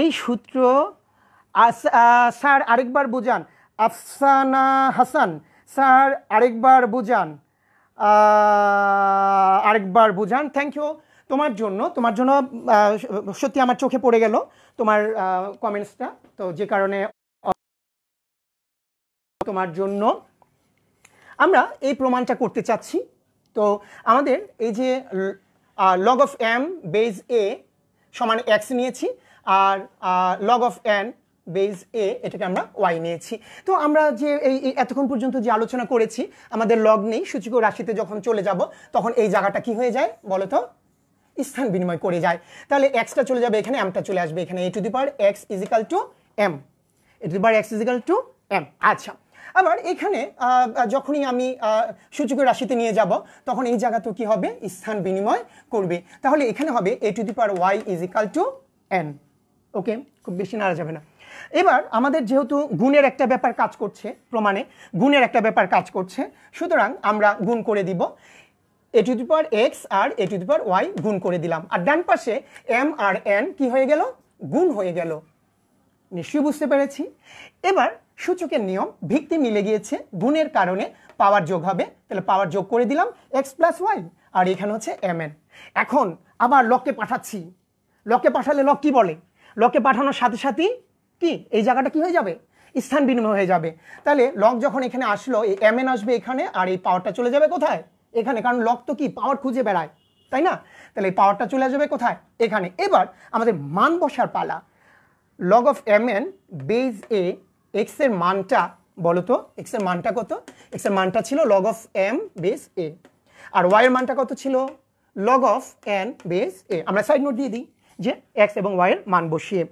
A: এই সূত্র স্যার আরেকবার বোঝান আফসানা হাসান স্যার আরেকবার বুঝান আরেকবার বুঝান থ্যাংক ইউ তোমার জন্য তোমার জন্য সত্যি আমার চোখে পড়ে গেল তোমার কমেন্টসটা তো যে কারণে তোমার জন্য আমরা এই প্রমাণটা করতে চাচ্ছি তো আমাদের এই যে log of M base A সমান এক্স নিয়েছি আর log of N base A এটাকে আমরা ওয়াই নিয়েছি তো আমরা যে এই এতক্ষণ পর্যন্ত যে আলোচনা করেছি আমাদের লগ নেই সূচক রাশিতে যখন চলে যাব তখন এই জায়গাটা কি হয়ে যায় বলো তো স্থান বিনিময় করে যায় তাহলে এক্সটা চলে যাবে এখানে এমটা চলে আসবে এখানে A to the power X is equal to M A to the power X is equal to M আচ্ছা আবার এখানে যখনই আমি সূচক রাশিতে নিয়ে যাব তখন এই জায়গা তো কী হবে স্থান বিনিময় করবে তাহলে এখানে হবে A to the power Y is equal to N okay খুব বেশি নাড়া যাবে না এবার আমাদের যেহেতু গুণের একটা ব্যাপার কাজ করছে প্রমাণে গুণের একটা ব্যাপার কাজ করছে সুতরাং আমরা গুণ করে দিব A to the power X আর A to the power Y গুণ করে দিলাম আর ডান পাশে এম আর এন কি হয়ে গেল গুণ হয়ে গেল নিশ্চয়ই বুঝতে পেরেছি এবার সূচকের নিয়ম ভিত্তি মিলে গিয়েছে গুণের কারণে পাওয়ার যোগ হবে তাহলে পাওয়ার যোগ করে দিলাম এক্স প্লাস ওয়াই আর এখানে হচ্ছে এম এন এখন আবার লককে পাঠাচ্ছি লককে পাঠালে লক কি বলে লককে পাঠানোর সাথে সাথেই কি এই জায়গাটা কি হয়ে যাবে স্থান বিনিময় হয়ে যাবে তাহলে লক যখন এখানে আসলো এই এম এন আসবে এখানে আর এই পাওয়ারটা চলে যাবে কোথায় এখানে কারণ লক তো কি পাওয়ার খুঁজে বেড়ায় তাই না তাহলে এই পাওয়ারটা চলে যাবে কোথায় এখানে এবার আমাদের মান বসার পালা log of M N base A এক্সের মানটা বলো তো এক্সের মানটা কত এক্সের মানটা ছিল log of M base A আর ওয়াইয়ের মানটা কত ছিল log of N base A আমরা সাইড নোট দিয়ে দিই যে এক্স এবং ওয়াইয়ের মান বসিয়ে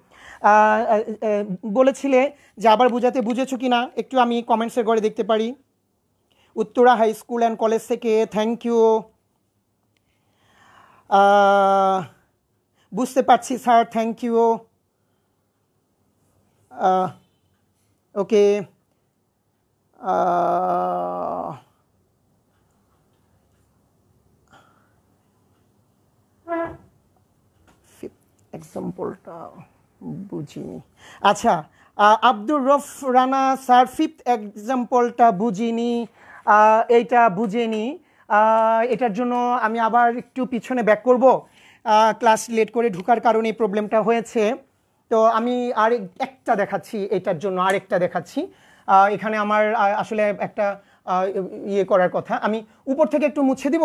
A: বলেছিলে যে আবার বুঝাতে বুঝেছো কি না একটু আমি কমেন্টসের ঘরে দেখতে পারি Uttara high school and college থেকে থ্যাংক ইউ বুঝতে পারছি স্যার থ্যাংক ইউ ওকে এক্সাম্পলটা বুঝিনি আচ্ছা আব্দুর রফ রানা স্যার ফিফথ এক্সাম্পলটা বুঝিনি এইটা নি এটার জন্য আমি আবার একটু পিছনে ব্যাক করব ক্লাস লেট করে ঢুকার কারণে এই প্রবলেমটা হয়েছে তো আমি আর একটা দেখাচ্ছি এটার জন্য আরেকটা দেখাচ্ছি এখানে আমার আসলে একটা ইয়ে করার কথা আমি উপর থেকে একটু মুছে দিব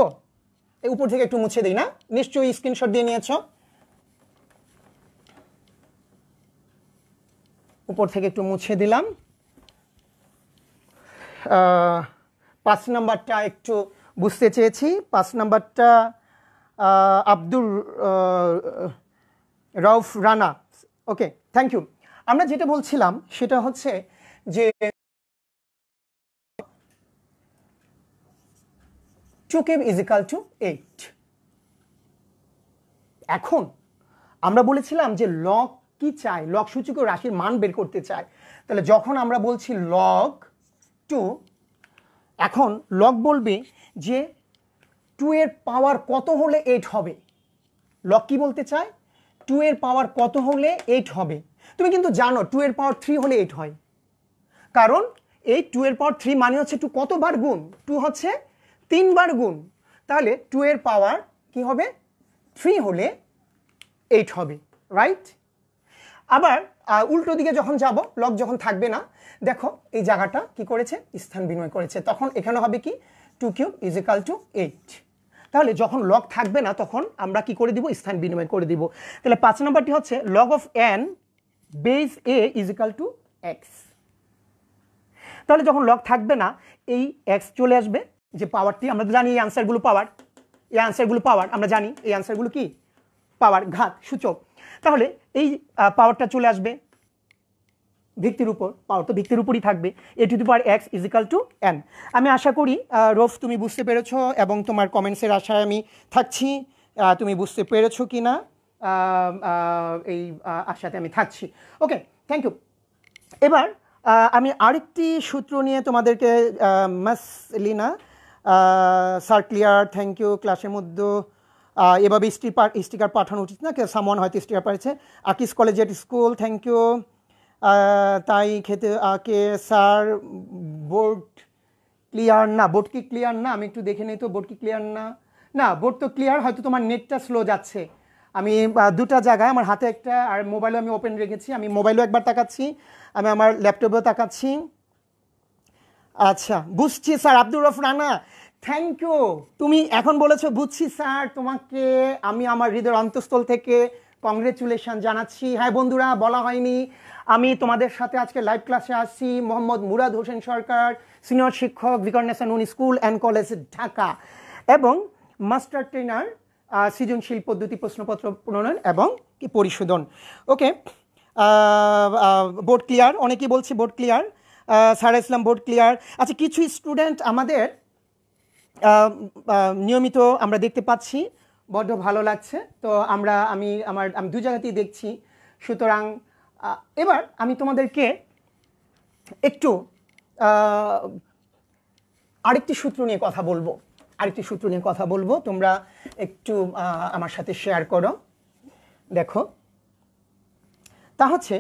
A: উপর থেকে একটু মুছে দিই না নিশ্চয়ই স্ক্রিনশট দিয়ে নিয়েছো উপর থেকে একটু মুছে দিলাম পাঁচ নাম্বারটা একটু বুঝতে চেয়েছি পাঁচ নাম্বারটা Abdul Rauf Rana okay thank you আমরা যেটা বলছিলাম সেটা হচ্ছে যে two cube is equal to eight এখন আমরা বলেছিলাম যে লক কি চাই লগ সূচকীয় রাশির মান বের করতে চাই তাহলে যখন আমরা বলছি লগ টু এখন লগ বলবে যে টু এর পাওয়ার কত হলে এইট হবে লগ কি বলতে চায় টু এর পাওয়ার কত হলে এইট হবে তুমি কিন্তু জানো টু এর পাওয়ার থ্রি হলে এইট হয় কারণ এই টু এর পাওয়ার থ্রি মানে হচ্ছে টু কতবার গুণ টু হচ্ছে তিনবার গুণ তাহলে টু এর পাওয়ার কি হবে থ্রি হলে এইট হবে রাইট আবার উল্টো দিকে যখন যাব লক যখন থাকবে না দেখো এই জায়গাটা কি করেছে স্থান বিনিময় করেছে তখন এখানে হবে কি two cube is to eight তাহলে যখন লগ থাকবে না তখন আমরা কি করে দিব স্থান বিনিময় করে দিব তাহলে পাঁচ নম্বরটি হচ্ছে log of N base A is to X তাহলে যখন লগ থাকবে না এই এক্স চলে আসবে যে পাওয়ারটি আমরা তো জানি এই আনসারগুলো পাওয়ার এই আনসারগুলো পাওয়ার আমরা জানি এই আনসারগুলো কি পাওয়ার ঘাত সূচক তাহলে এই পাওয়ারটা চলে আসবে ভিত্তির উপর পাওয়ার তো ভিত্তির উপরই থাকবে A to the power X is equal to N আমি আশা করি রোফ তুমি বুঝতে পেরেছ এবং তোমার কমেন্টসের আশায় আমি থাকছি তুমি বুঝতে পেরেছো কি না এই আশাতে আমি থাকছি ওকে থ্যাংক ইউ এবার আমি আরেকটি সূত্র নিয়ে তোমাদেরকে মাস লিনা সার ক্লিয়ার থ্যাংক ইউ ক্লাসের মধ্যে এভাবে স্টিকার স্টিকার পাঠানো উচিত না সামন হয়তো স্টিকার পাঠিয়েছে আকিস এট স্কুল থ্যাংক ইউ তাই খেতে কে স্যার বোর্ড ক্লিয়ার না বোর্ড কি ক্লিয়ার না আমি একটু দেখে নিই তো বোর্ড কি ক্লিয়ার না না বোর্ড তো ক্লিয়ার হয়তো তোমার নেটটা স্লো যাচ্ছে আমি দুটা জায়গায় আমার হাতে একটা আর মোবাইলও আমি ওপেন রেখেছি আমি মোবাইলও একবার তাকাচ্ছি আমি আমার ল্যাপটপেও তাকাচ্ছি আচ্ছা বুঝছি sir Abdur Rauf Rana thank you তুমি এখন বলেছো বুঝছি স্যার তোমাকে আমি আমার হৃদয়ের অন্তঃস্থল থেকে কংগ্রেচুলেশন জানাচ্ছি হ্যাঁ বন্ধুরা বলা হয়নি আমি তোমাদের সাথে আজকে লাইভ ক্লাসে আসছি মোহাম্মদ মুরাদ হোসেন সরকার সিনিয়র শিক্ষক national school and college Dhaka এবং মাস্টার ট্রেনার সৃজনশীল পদ্ধতি প্রশ্নপত্র প্রণয়ন এবং পরিশোধন ওকে বোর্ড ক্লিয়ার অনেকেই বলছি board clear Sara Islam board clear আচ্ছা কিছু স্টুডেন্ট আমাদের নিয়মিত আমরা দেখতে পাচ্ছি বড্ড ভালো লাগছে তো আমরা আমি আমার আমি দু জায়গাতেই দেখছি সুতরাং এবার আমি তোমাদেরকে একটু আরেকটি সূত্র নিয়ে কথা বলবো আরেকটি সূত্র নিয়ে কথা বলবো তোমরা একটু আমার সাথে শেয়ার করো দেখো তা হচ্ছে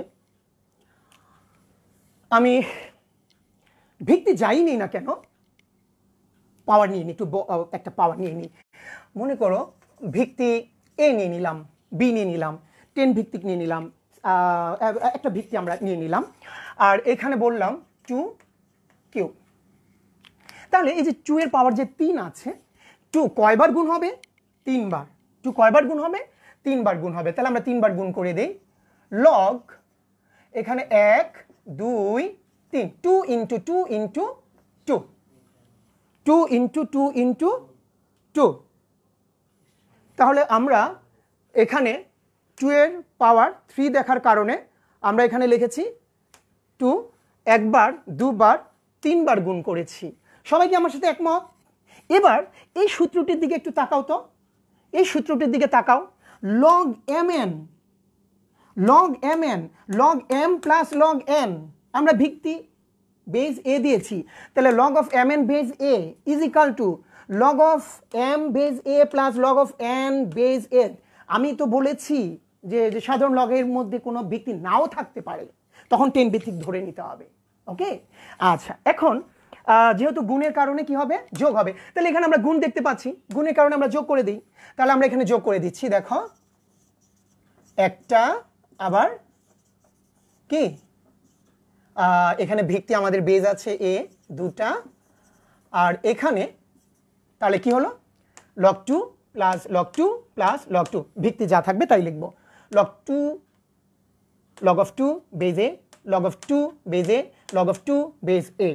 A: আমি ভিত্তি যাইনি না কেন পাওয়ার নিয়ে নিই একটু একটা পাওয়ার নিয়ে নিই মনে করো ভিত্তি এ নিয়ে নিলাম বি নিয়ে নিলাম টেন ভিত্তিক নিয়ে নিলাম একটা ভিত্তি আমরা নিয়ে নিলাম আর এখানে বললাম টু কিউ তাহলে এই যে টু এর পাওয়ার যে তিন আছে টু কয়বার গুণ হবে তিনবার টু কয়বার গুণ হবে তিনবার গুণ হবে তাহলে আমরা তিনবার গুণ করে দিই লগ এখানে এক দুই তিন two into two into two two into two into two তাহলে আমরা এখানে টু এর পাওয়ার থ্রি দেখার কারণে আমরা এখানে লিখেছি টু একবার দুবার তিনবার গুণ করেছি সবাই কি আমার সাথে একমত এবার এই সূত্রটির দিকে একটু তাকাও তো এই সূত্রটির দিকে তাকাও log M N log M N log M plus log N আমরা ভিত্তি বেজ এ দিয়েছি তাহলে log of M N base A is equal to log of M base A plus log of N base A আমি তো বলেছি যে যে সাধারণ লগের মধ্যে কোনো ভিত্তি নাও থাকতে পারে তখন টেন ভিত্তিক ধরে নিতে হবে ওকে আচ্ছা এখন যেহেতু গুণের কারণে কি হবে যোগ হবে তাহলে এখানে আমরা গুণ দেখতে পাচ্ছি গুণের কারণে আমরা যোগ করে দিই তাহলে আমরা এখানে যোগ করে দিচ্ছি দেখো একটা আবার কি এখানে ভিত্তি আমাদের বেজ আছে এ দুটা আর এখানে তাহলে কি হলো log two plus log two plus log two ভিত্তি যা থাকবে তাই লিখব log two log of two base A log of two base A log of two base A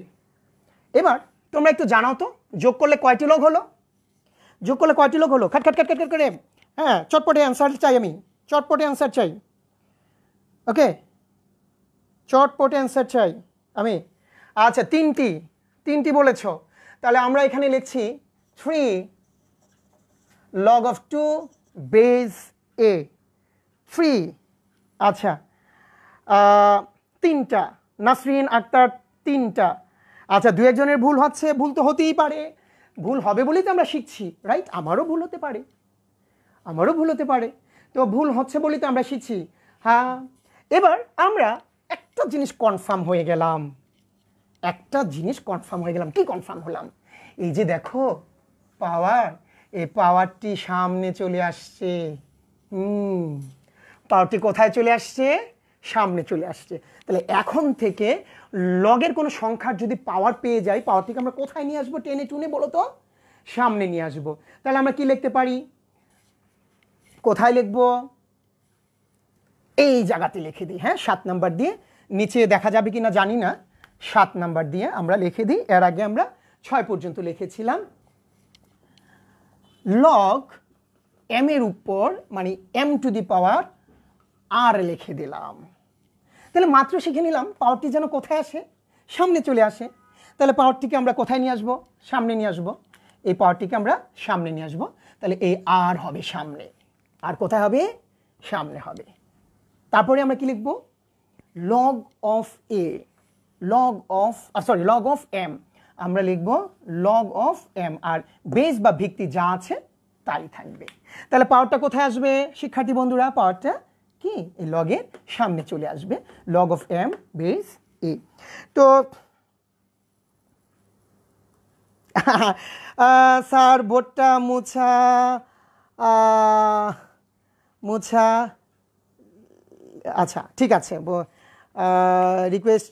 A: এবার তোমরা একটু জানাও তো যোগ করলে কয়টি লগ হলো যোগ করলে কয়টি লগ হলো খাট খাট খাট খাট করে হ্যাঁ চটপটে অ্যান্সার চাই আমি চটপটে অ্যান্সার চাই ওকে চটপট অ্যান্সার চাই আমি আচ্ছা তিনটি তিনটি বলেছ তাহলে আমরা এখানে লিখছি three log of two base A three আচ্ছা তিনটা নাসরিন আক্তার তিনটা আচ্ছা দু একজনের ভুল হচ্ছে ভুল তো হতেই পারে ভুল হবে বলেই তো আমরা শিখছি রাইট আমারও ভুল হতে পারে আমারও ভুল হতে পারে তো ভুল হচ্ছে বলেই তো আমরা শিখছি হ্যাঁ এবার আমরা জিনিস কনফার্ম হয়ে গেলাম একটা জিনিস কনফার্ম হয়ে গেলাম কি কনফার্ম হলাম এই যে দেখো পাওয়ার এই পাওয়ারটি সামনে চলে আসছে হুম পাওয়ারটি কোথায় চলে আসছে সামনে চলে আসছে তাহলে এখন থেকে লগের কোনো সংখ্যার যদি পাওয়ার পেয়ে যাই পাওয়ারটিকে আমরা কোথায় নিয়ে আসবো টেনে টুনে বলো তো সামনে নিয়ে আসবো তাহলে আমরা কি লিখতে পারি কোথায় লিখবো এই জায়গাতে লিখে দিই হ্যাঁ সাত নাম্বার দিয়ে নিচে দেখা যাবে কি না জানি না সাত নাম্বার দিয়ে আমরা লিখে দিই এর আগে আমরা ছয় পর্যন্ত লিখেছিলাম লগ এম এর উপর মানে এম টু দি পাওয়ার আর লিখে দিলাম তাহলে মাত্র শিখে নিলাম পাওয়ারটি যেন কোথায় আসে সামনে চলে আসে তাহলে পাওয়ারটিকে আমরা কোথায় নিয়ে আসবো সামনে নিয়ে আসবো এই পাওয়ারটিকে আমরা সামনে নিয়ে আসবো তাহলে এই আর হবে সামনে আর কোথায় হবে সামনে হবে তারপরে আমরা কি লিখবো log of A log of sorry log of M আমরা লিখব লগ অফ এম আর বেস বা ভিত্তি যা আছে তাই থাকবে তাহলে পাওয়ারটা কোথায় আসবে শিক্ষার্থী বন্ধুরা পাওয়ারটা কি এই লগের সামনে চলে আসবে log of M base A তো স্যার বোর্ডটা মোছা মোছা আচ্ছা ঠিক আছে Uh, request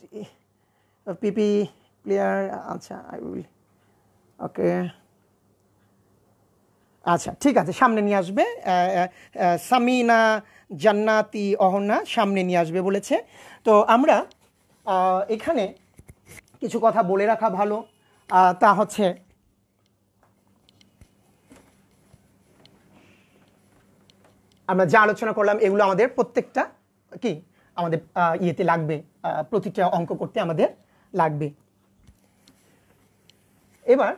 A: uh, PP player. আচ্ছা I will. Okay. আচ্ছা ঠিক আছে সামনে নিয়ে আসবে সামিনা জান্নাতি অহনা সামনে নিয়ে আসবে বলেছে তো আমরা এখানে কিছু কথা বলে রাখা ভালো তা হচ্ছে আমরা যা আলোচনা করলাম এগুলো আমাদের প্রত্যেকটা কি আমাদের ইয়েতে লাগবে প্রতিটা অঙ্ক করতে আমাদের লাগবে এবার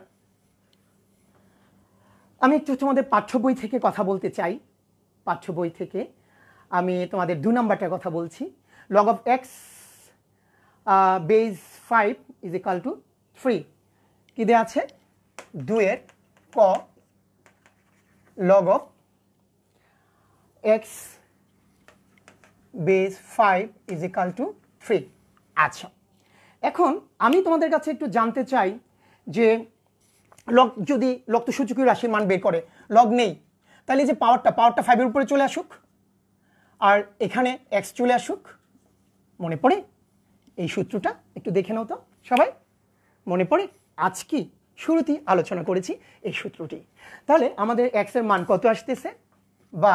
A: আমি একটু তোমাদের পাঠ্য বই থেকে কথা বলতে চাই পাঠ্য বই থেকে আমি তোমাদের দু নাম্বারটার কথা বলছি log of X base five is equal to three কী দেওয়া আছে দুয়ের ক log of X base five is equal to three আচ্ছা এখন আমি তোমাদের কাছে একটু জানতে চাই যে লগ যদি লক্ত সূচকীয় রাশির মান বের করে লগ নেই তাহলে যে পাওয়ারটা পাওয়ারটা ফাইভের উপরে চলে আসুক আর এখানে এক্স চলে আসুক মনে পড়ে এই সূত্রটা একটু দেখে নাও তো সবাই মনে পড়ে আজ কি শুরুতেই আলোচনা করেছি এই সূত্রটি তাহলে আমাদের এক্সের মান কত আসতেছে বা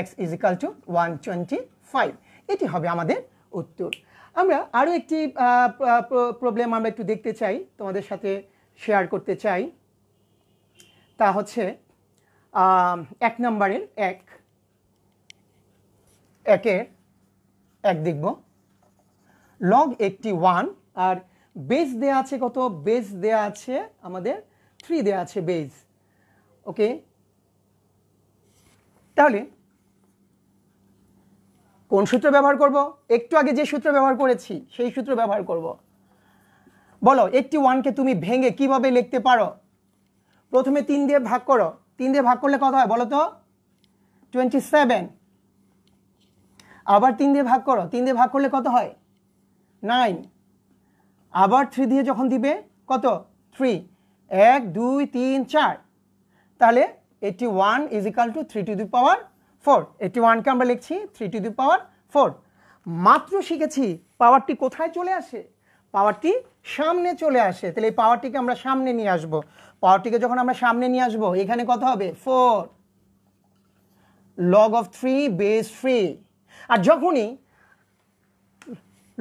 A: X is equal to one twenty five এটি হবে আমাদের উত্তর আমরা আরও একটি প্রবলেম আমরা একটু দেখতে চাই তোমাদের সাথে শেয়ার করতে চাই তা হচ্ছে এক নম্বরের এক একের এক দেখব লগ একটি ওয়ান আর বেস দেয়া আছে কত বেস দেয়া আছে আমাদের থ্রি দেয়া আছে বেস ওকে তাহলে কোন সূত্র ব্যবহার করব একটু আগে যে সূত্র ব্যবহার করেছি সেই সূত্র ব্যবহার করব বলো এইটটি ওয়ানকে তুমি ভেঙে কিভাবে লিখতে পারো প্রথমে তিন দিয়ে ভাগ করো তিন দিয়ে ভাগ করলে কত হয় বলো তো টোয়েন্টি সেভেন আবার তিন দিয়ে ভাগ করো তিন দিয়ে ভাগ করলে কত হয় নাইন আবার থ্রি দিয়ে যখন দিবে কত থ্রি এক দুই তিন চার তাহলে eighty one is to three to the power four eighty ওয়ানকে আমরা লিখছি three to the power four মাত্র শিখেছি পাওয়ারটি কোথায় চলে আসে পাওয়ারটি সামনে চলে আসে তাহলে এই পাওয়ারটিকে আমরা সামনে নিয়ে আসব পাওয়ারটিকে যখন আমরা সামনে নিয়ে আসব এখানে কত হবে four log of three base three আর যখনই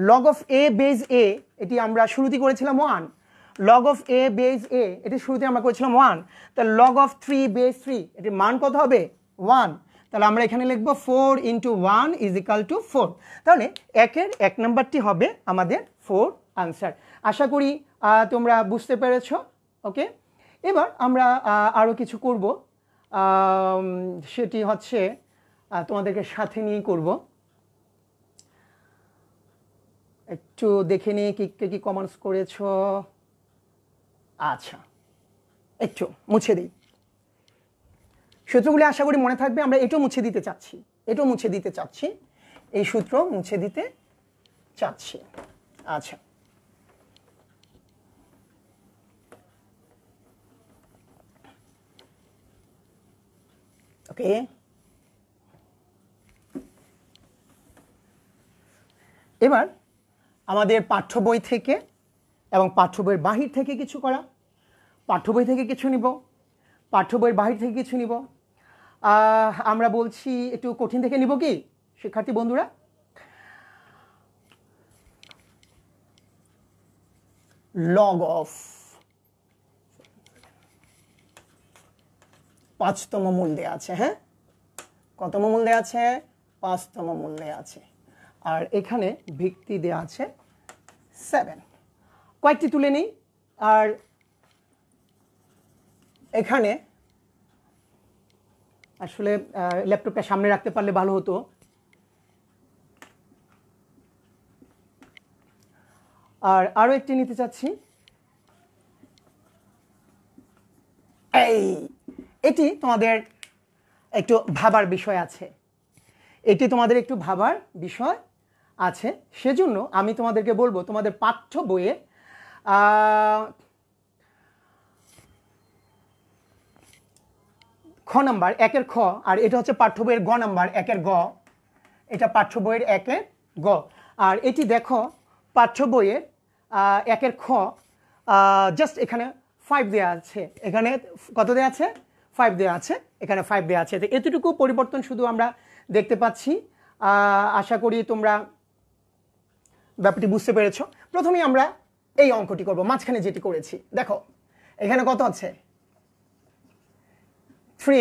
A: log of A base A এটি আমরা শুরুতে করেছিলাম one log of A base A এটি শুরুতে আমরা করেছিলাম ওয়ান তা log of three base three এটির মান কত হবে ওয়ান তাহলে আমরা এখানে লিখব four into one is equal to four তাহলে একের এক নাম্বারটি হবে আমাদের ফোর আনসার আশা করি তোমরা বুঝতে পেরেছ ওকে এবার আমরা আরও কিছু করব সেটি হচ্ছে তোমাদেরকে সাথে নিয়ে করব একটু দেখে নিয়ে কী কী কমেন্টস করেছ আচ্ছা একটু মুছে দিই সূত্রগুলি আশা করি মনে থাকবে আমরা এটাও মুছে দিতে চাচ্ছি এটাও মুছে দিতে চাচ্ছি এই সূত্র মুছে দিতে চাচ্ছি আচ্ছা ওকে এবার আমাদের পাঠ্য বই থেকে এবং পাঠ্য বইয়ের বাহির থেকে কিছু করা পাঠ্য বই থেকে কিছু নিব পাঠ্য বইয়ের বাহির থেকে কিছু নিব আমরা বলছি একটু কঠিন দেখে নিব কি শিক্ষার্থী বন্ধুরা লগ অফ পাঁচতম মূল দেয়া আছে হ্যাঁ কতম মূল দেয়া আছে পাঁচতম মূল দেয়া আছে আর এখানে ভিত্তি দেয়া আছে সেভেন কয়েকটি তুলে নিই আর এখানে আসলে ল্যাপটপটা সামনে রাখতে পারলে ভালো হতো আর আরও একটি নিতে চাচ্ছি এই এটি তোমাদের একটু ভাবার বিষয় আছে এটি তোমাদের একটু ভাবার বিষয় আছে সেজন্য আমি তোমাদেরকে বলবো তোমাদের পাঠ্য বইয়ে খ নাম্বার একের খ আর এটা হচ্ছে পাঠ্য বইয়ের গ নাম্বার একের গ এটা পাঠ্য বইয়ের একের গ আর এটি দেখো পাঠ্য বইয়ের একের খ জাস্ট এখানে ফাইভ দেওয়া আছে এখানে কত দেওয়া আছে ফাইভ দেওয়া আছে এখানে ফাইভ দেওয়া আছে তো এতটুকু পরিবর্তন শুধু আমরা দেখতে পাচ্ছি আশা করি তোমরা ব্যাপারটি বুঝতে পেরেছ প্রথমেই আমরা এই অঙ্কটি করব মাঝখানে যেটি করেছি দেখো এখানে কত আছে থ্রি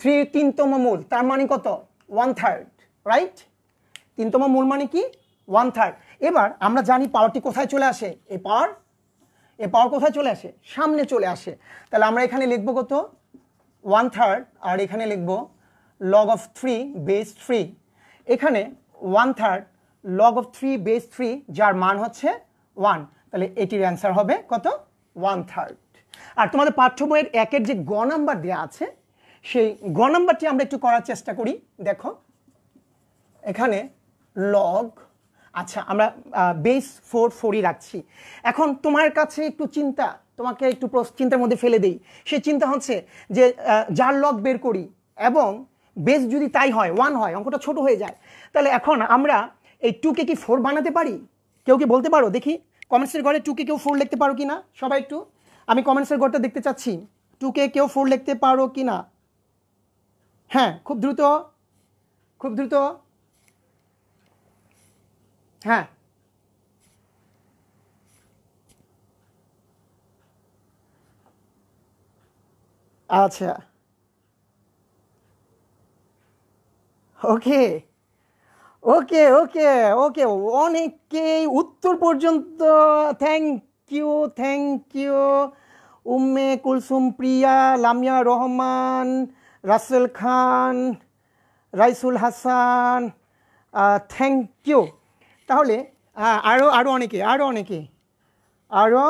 A: থ্রি তিনতম মূল তার মানে কত ওয়ান থার্ড রাইট তিনতম মূল মানে কি ওয়ান থার্ড এবার আমরা জানি পাওয়ারটি কোথায় চলে আসে এ পাওয়ার এ পাওয়ার কোথায় চলে আসে সামনে চলে আসে তাহলে আমরা এখানে লিখব কত ওয়ান থার্ড আর এখানে লিখব log of three base three এখানে one third log of three base three যার মান হচ্ছে ওয়ান তাহলে এটির অ্যান্সার হবে কত ওয়ান থার্ড আর তোমাদের পাঠ্য বইয়ের একের যে গ নাম্বার দেওয়া আছে সেই গ নাম্বারটি আমরা একটু করার চেষ্টা করি দেখো এখানে লগ আচ্ছা আমরা বেস ফোর ফোরই রাখছি এখন তোমার কাছে একটু চিন্তা তোমাকে একটু চিন্তার মধ্যে ফেলে দেই সে চিন্তা হচ্ছে যে যার লগ বের করি এবং বেস যদি তাই হয় ওয়ান হয় অঙ্কটা ছোট হয়ে যায় তাহলে এখন আমরা এই টুকে কি ফোর বানাতে পারি কেউ কি বলতে পারো দেখি কমার্সের ঘরে টুকে কেউ ফোর লিখতে পারো কি না সবাই একটু আমি কমেন্টসের ঘরটা দেখতে চাচ্ছি টু কে কেউ ফোর লিখতে পারো কি না হ্যাঁ খুব দ্রুত খুব দ্রুত হ্যাঁ আচ্ছা ওকে ওকে ওকে ওকে অনেকেই উত্তর পর্যন্ত thank you thank you Umme Kulsum Priya Lamia Rahman Rasel Khan Raisul Hasan thank you তাহলে আরও আরও অনেকে আরও অনেকে আরও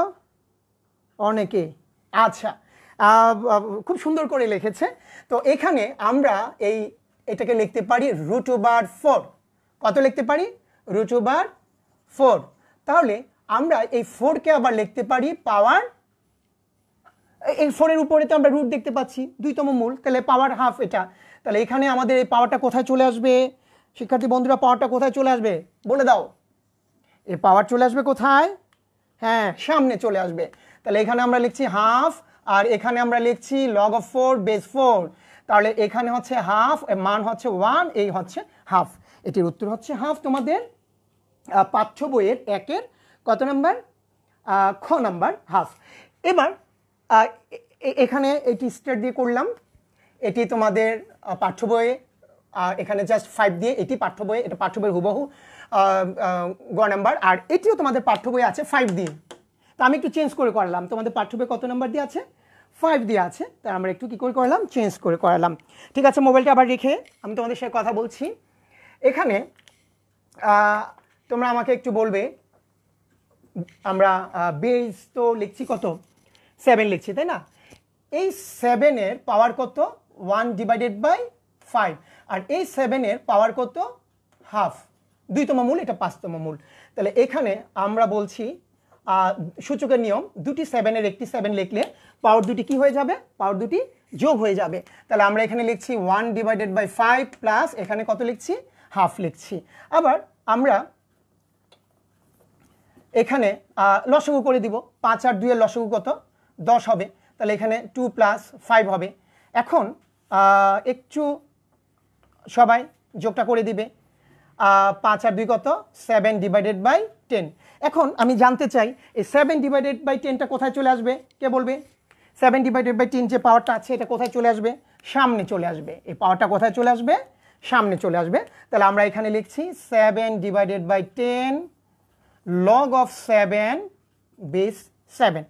A: অনেকে আচ্ছা খুব সুন্দর করে লিখেছে তো এখানে আমরা এই এটাকে লিখতে পারি রুটুবার ফোর কত লিখতে পারি রুটুবার ফোর তাহলে আমরা এই ফোরকে আবার লিখতে পারি পাওয়ার এই ফোরের উপরে তো আমরা রুট দেখতে পাচ্ছি দুইতম মূল তাহলে পাওয়ার হাফ এটা তাহলে এখানে আমাদের এই পাওয়ারটা কোথায় চলে আসবে শিক্ষার্থী বন্ধুরা পাওয়ারটা কোথায় চলে আসবে বলে দাও এই পাওয়ার চলে আসবে কোথায় হ্যাঁ সামনে চলে আসবে তাহলে এখানে আমরা লিখছি হাফ আর এখানে আমরা লিখছি log of four base four তাহলে এখানে হচ্ছে হাফ মান হচ্ছে ওয়ান এই হচ্ছে হাফ এটির উত্তর হচ্ছে হাফ তোমাদের পাঠ্য বইয়ের একের কত নাম্বার খ নাম্বার হাফ এবার এখানে এটি স্টেট দিয়ে করলাম এটি তোমাদের পাঠ্য বইয়ে এখানে জাস্ট ফাইভ দিয়ে এটি পাঠ্য বইয়ে এটা পাঠ্য বইয়ের হুবহু গ নাম্বার আর এটিও তোমাদের পাঠ্য বইয়ে আছে ফাইভ দিয়ে তো আমি একটু চেঞ্জ করে করালাম তোমাদের পাঠ্য বই কত নাম্বার দিয়ে আছে ফাইভ দিয়ে আছে তা আমরা একটু কী করে করালাম চেঞ্জ করে করালাম ঠিক আছে মোবাইলটা আবার রেখে আমি তোমাদের সে কথা বলছি এখানে তোমরা আমাকে একটু বলবে আমরা বেস তো লিখছি কত সেভেন লিখছি তাই না এই সেভেনের পাওয়ার কত ওয়ান ডিভাইডেড বাই ফাইভ আর এই সেভেনের পাওয়ার কত হাফ দুইতম মূল এটা পাঁচতম মূল তাহলে এখানে আমরা বলছি সূচকের নিয়ম দুটি সেভেনের একটি সেভেন লিখলে পাওয়ার দুটি কি হয়ে যাবে পাওয়ার দুটি যোগ হয়ে যাবে তাহলে আমরা এখানে লিখছি one divided by five plus এখানে কত লিখছি হাফ লিখছি আবার আমরা এখানে লসগু করে দিব পাঁচ আর দুইয়ের লসগু কত দশ হবে তাহলে এখানে টু প্লাস ফাইভ হবে এখন একটু সবাই যোগটা করে দিবে পাঁচ আর দুই কত সেভেন ডিভাইডেড বাই টেন এখন আমি জানতে চাই এই সেভেন ডিভাইডেড বাই টেনটা কোথায় চলে আসবে কে বলবে সেভেন ডিভাইডেড বাই টেন যে পাওয়ারটা আছে এটা কোথায় চলে আসবে সামনে চলে আসবে এই পাওয়ারটা কোথায় চলে আসবে সামনে চলে আসবে তাহলে আমরা এখানে লিখছি seven divided by ten log of seven base seven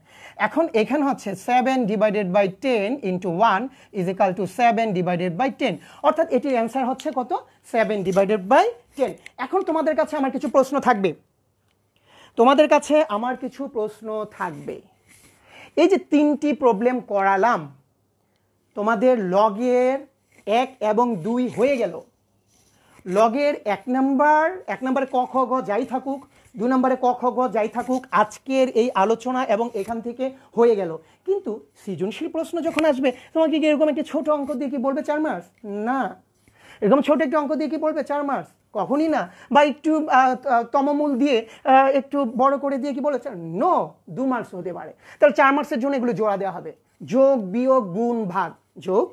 A: এখন এখানে হচ্ছে seven divided by ten into one is equal to seven divided by ten অর্থাৎ এটির आंसर হচ্ছে কত সেভেন ডিভাইডেড বাই টেন এখন তোমাদের কাছে আমার কিছু প্রশ্ন থাকবে তোমাদের কাছে আমার কিছু প্রশ্ন থাকবে এই যে তিনটি প্রবলেম করালাম তোমাদের লগের এক এবং দুই হয়ে গেল লগের এক নাম্বার এক নাম্বার ক খ গ যাই থাকুক দু নম্বরে ক খ গ যাই থাকুক আজকের এই আলোচনা এবং এখান থেকে হয়ে গেল কিন্তু সৃজনশীল প্রশ্ন যখন আসবে তোমাকে কি এরকম একটি ছোট অঙ্ক দিয়ে কি বলবে চার মাস না এরকম ছোট একটি অঙ্ক দিয়ে কি বলবে চার মাস কখনই না বা একটু তমমূল দিয়ে একটু বড় করে দিয়ে কি বলে নো দু মার্স হতে পারে তাহলে চার মার্সের জন্য এগুলো জোড়া দেওয়া হবে যোগ বিয়োগ গুণ ভাগ যোগ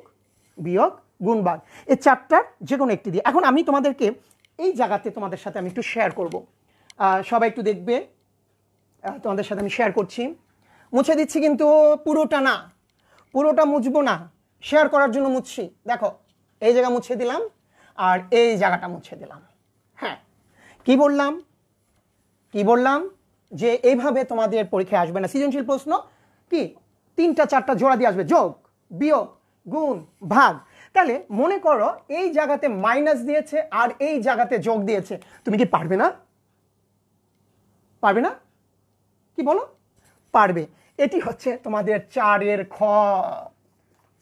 A: বিয়োগ গুণ ভাগ এই চারটার যে কোনো একটি দিয়ে এখন আমি তোমাদেরকে এই জায়গাতে তোমাদের সাথে আমি একটু শেয়ার করবো সবাই একটু দেখবে তোমাদের সাথে আমি শেয়ার করছি মুছে দিচ্ছি কিন্তু পুরোটা না পুরোটা মুছবো না শেয়ার করার জন্য মুছছি দেখো এই জায়গা মুছে দিলাম আর এই জায়গাটা মুছে দিলাম হ্যাঁ কি বললাম কি বললাম যে এইভাবে তোমাদের পরীক্ষায় আসবে না সৃজনশীল প্রশ্ন কি তিনটা চারটা জোড়া দিয়ে আসবে যোগ বিয়োগ গুণ ভাগ তাহলে মনে করো এই জায়গাতে মাইনাস দিয়েছে আর এই জায়গাতে যোগ দিয়েছে তুমি কি পারবে না পারবে না কি বলো পারবে এটি হচ্ছে তোমাদের চারের খ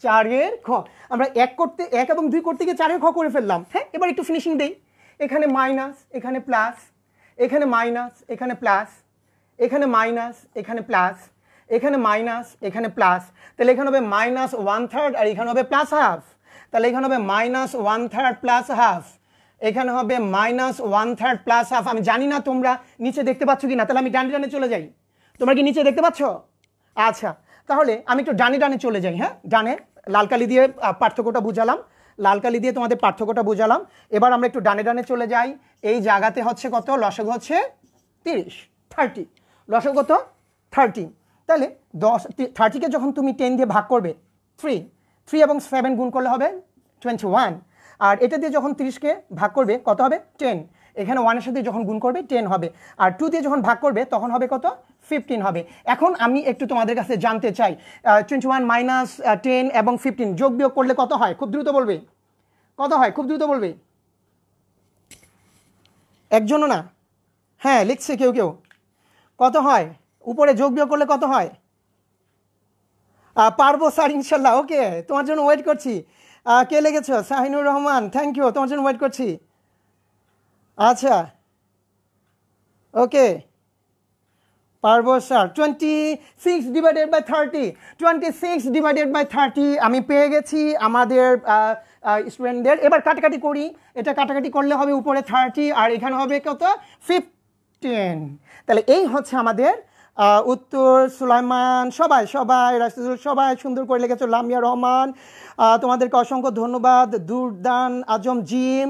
A: চারের খ আমরা এক করতে এক এবং দুই করতে গিয়ে চারের খ করে ফেললাম হ্যাঁ এবার একটু ফিনিশিং দেই এখানে মাইনাস এখানে প্লাস এখানে মাইনাস এখানে প্লাস এখানে মাইনাস এখানে প্লাস এখানে মাইনাস এখানে প্লাস তাহলে এখানে হবে মাইনাস ওয়ান থার্ড আর এখানে হবে প্লাস হাফ তাহলে এখানে হবে minus one third plus half এখানে হবে minus one third plus half আমি জানি না তোমরা নিচে দেখতে পাচ্ছ কি না তাহলে আমি ডানে ডানে চলে যাই তোমরা কি নিচে দেখতে পাচ্ছ আচ্ছা তাহলে আমি একটু ডানে ডানে চলে যাই হ্যাঁ ডানে লালকালি দিয়ে পার্থক্যটা বুঝালাম লালকালি দিয়ে তোমাদের পার্থক্যটা বুঝালাম এবার আমরা একটু ডানে ডানে চলে যাই এই জায়গাতে হচ্ছে কত লসক হচ্ছে তিরিশ থার্টি লসক কত থার্টি তাহলে দশ থার্টিকে যখন তুমি টেন দিয়ে ভাগ করবে থ্রি থ্রি এবং সেভেন গুণ করলে হবে টোয়েন্টি ওয়ান আর এটা দিয়ে যখন তিরিশকে ভাগ করবে কত হবে টেন এখানে ওয়ানের সাথে যখন গুণ করবে টেন হবে আর টু দিয়ে যখন ভাগ করবে তখন হবে কত ফিফটিন হবে এখন আমি একটু তোমাদের কাছে জানতে চাই টোয়েন্টি ওয়ান মাইনাস টেন এবং ফিফটিন যোগ বিয়োগ করলে কত হয় খুব দ্রুত বলবে কত হয় খুব দ্রুত বলবে একজনও না হ্যাঁ লিখছে কেউ কেউ কত হয় উপরে যোগ বিয়োগ করলে কত হয় পারবো স্যার ইনশাল্লাহ ওকে তোমার জন্য ওয়েট করছি কে লেগেছ শাহিনুর রহমান থ্যাংক ইউ তোমার জন্য ওয়েট করছি আচ্ছা ওকে পারবো sir twenty six divided by thirty twenty six divided by thirty আমি পেয়ে গেছি আমাদের স্টুডেন্টদের এবার কাটাকাটি করি এটা কাটাকাটি করলে হবে উপরে থার্টি আর এখানে হবে কত ফিফটিন তাহলে এই হচ্ছে আমাদের উত্তর সুলাইমান সবাই সবাই রাশিদুল সবাই সুন্দর করে লিখেছ লামিয়া রহমান তোমাদেরকে অসংখ্য ধন্যবাদ দুর্দান আজম জিম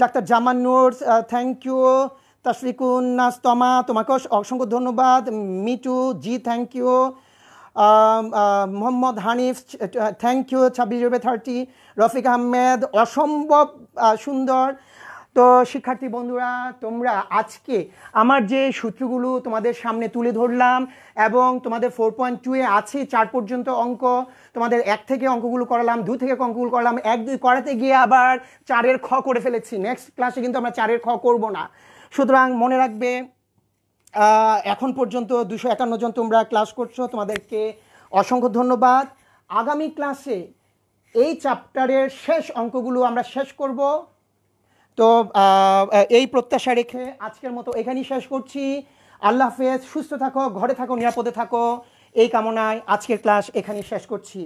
A: ডাক্তার জামান নূর থ্যাংক ইউ তাশরিকুন নাস্তমা তোমাকে অসংখ্য ধন্যবাদ Mitu ji thank you Mohammad Hanif thank you ছাব্বিশ থার্টি রফিক আহমেদ অসম্ভব সুন্দর তো শিক্ষার্থী বন্ধুরা তোমরা আজকে আমার যে সূত্রগুলো তোমাদের সামনে তুলে ধরলাম এবং তোমাদের ফোর পয়েন্ট টুয়ে আছে চার পর্যন্ত অঙ্ক তোমাদের এক থেকে অঙ্কগুলো করালাম দু থেকে অঙ্কগুলো করালাম এক দুই করাতে গিয়ে আবার চারের খ করে ফেলেছি নেক্সট ক্লাসে কিন্তু আমরা চারের খ করব না সুতরাং মনে রাখবে এখন পর্যন্ত দুশো একান্ন জন তোমরা ক্লাস করছো তোমাদেরকে অসংখ্য ধন্যবাদ আগামী ক্লাসে এই চ্যাপ্টারের শেষ অঙ্কগুলো আমরা শেষ করব তো এই প্রত্যাশা রেখে আজকের মতো এখানেই শেষ করছি আল্লাহ হাফেজ সুস্থ থাকো ঘরে থাকো নিরাপদে থাকো এই কামনায় আজকের ক্লাস এখানেই শেষ করছি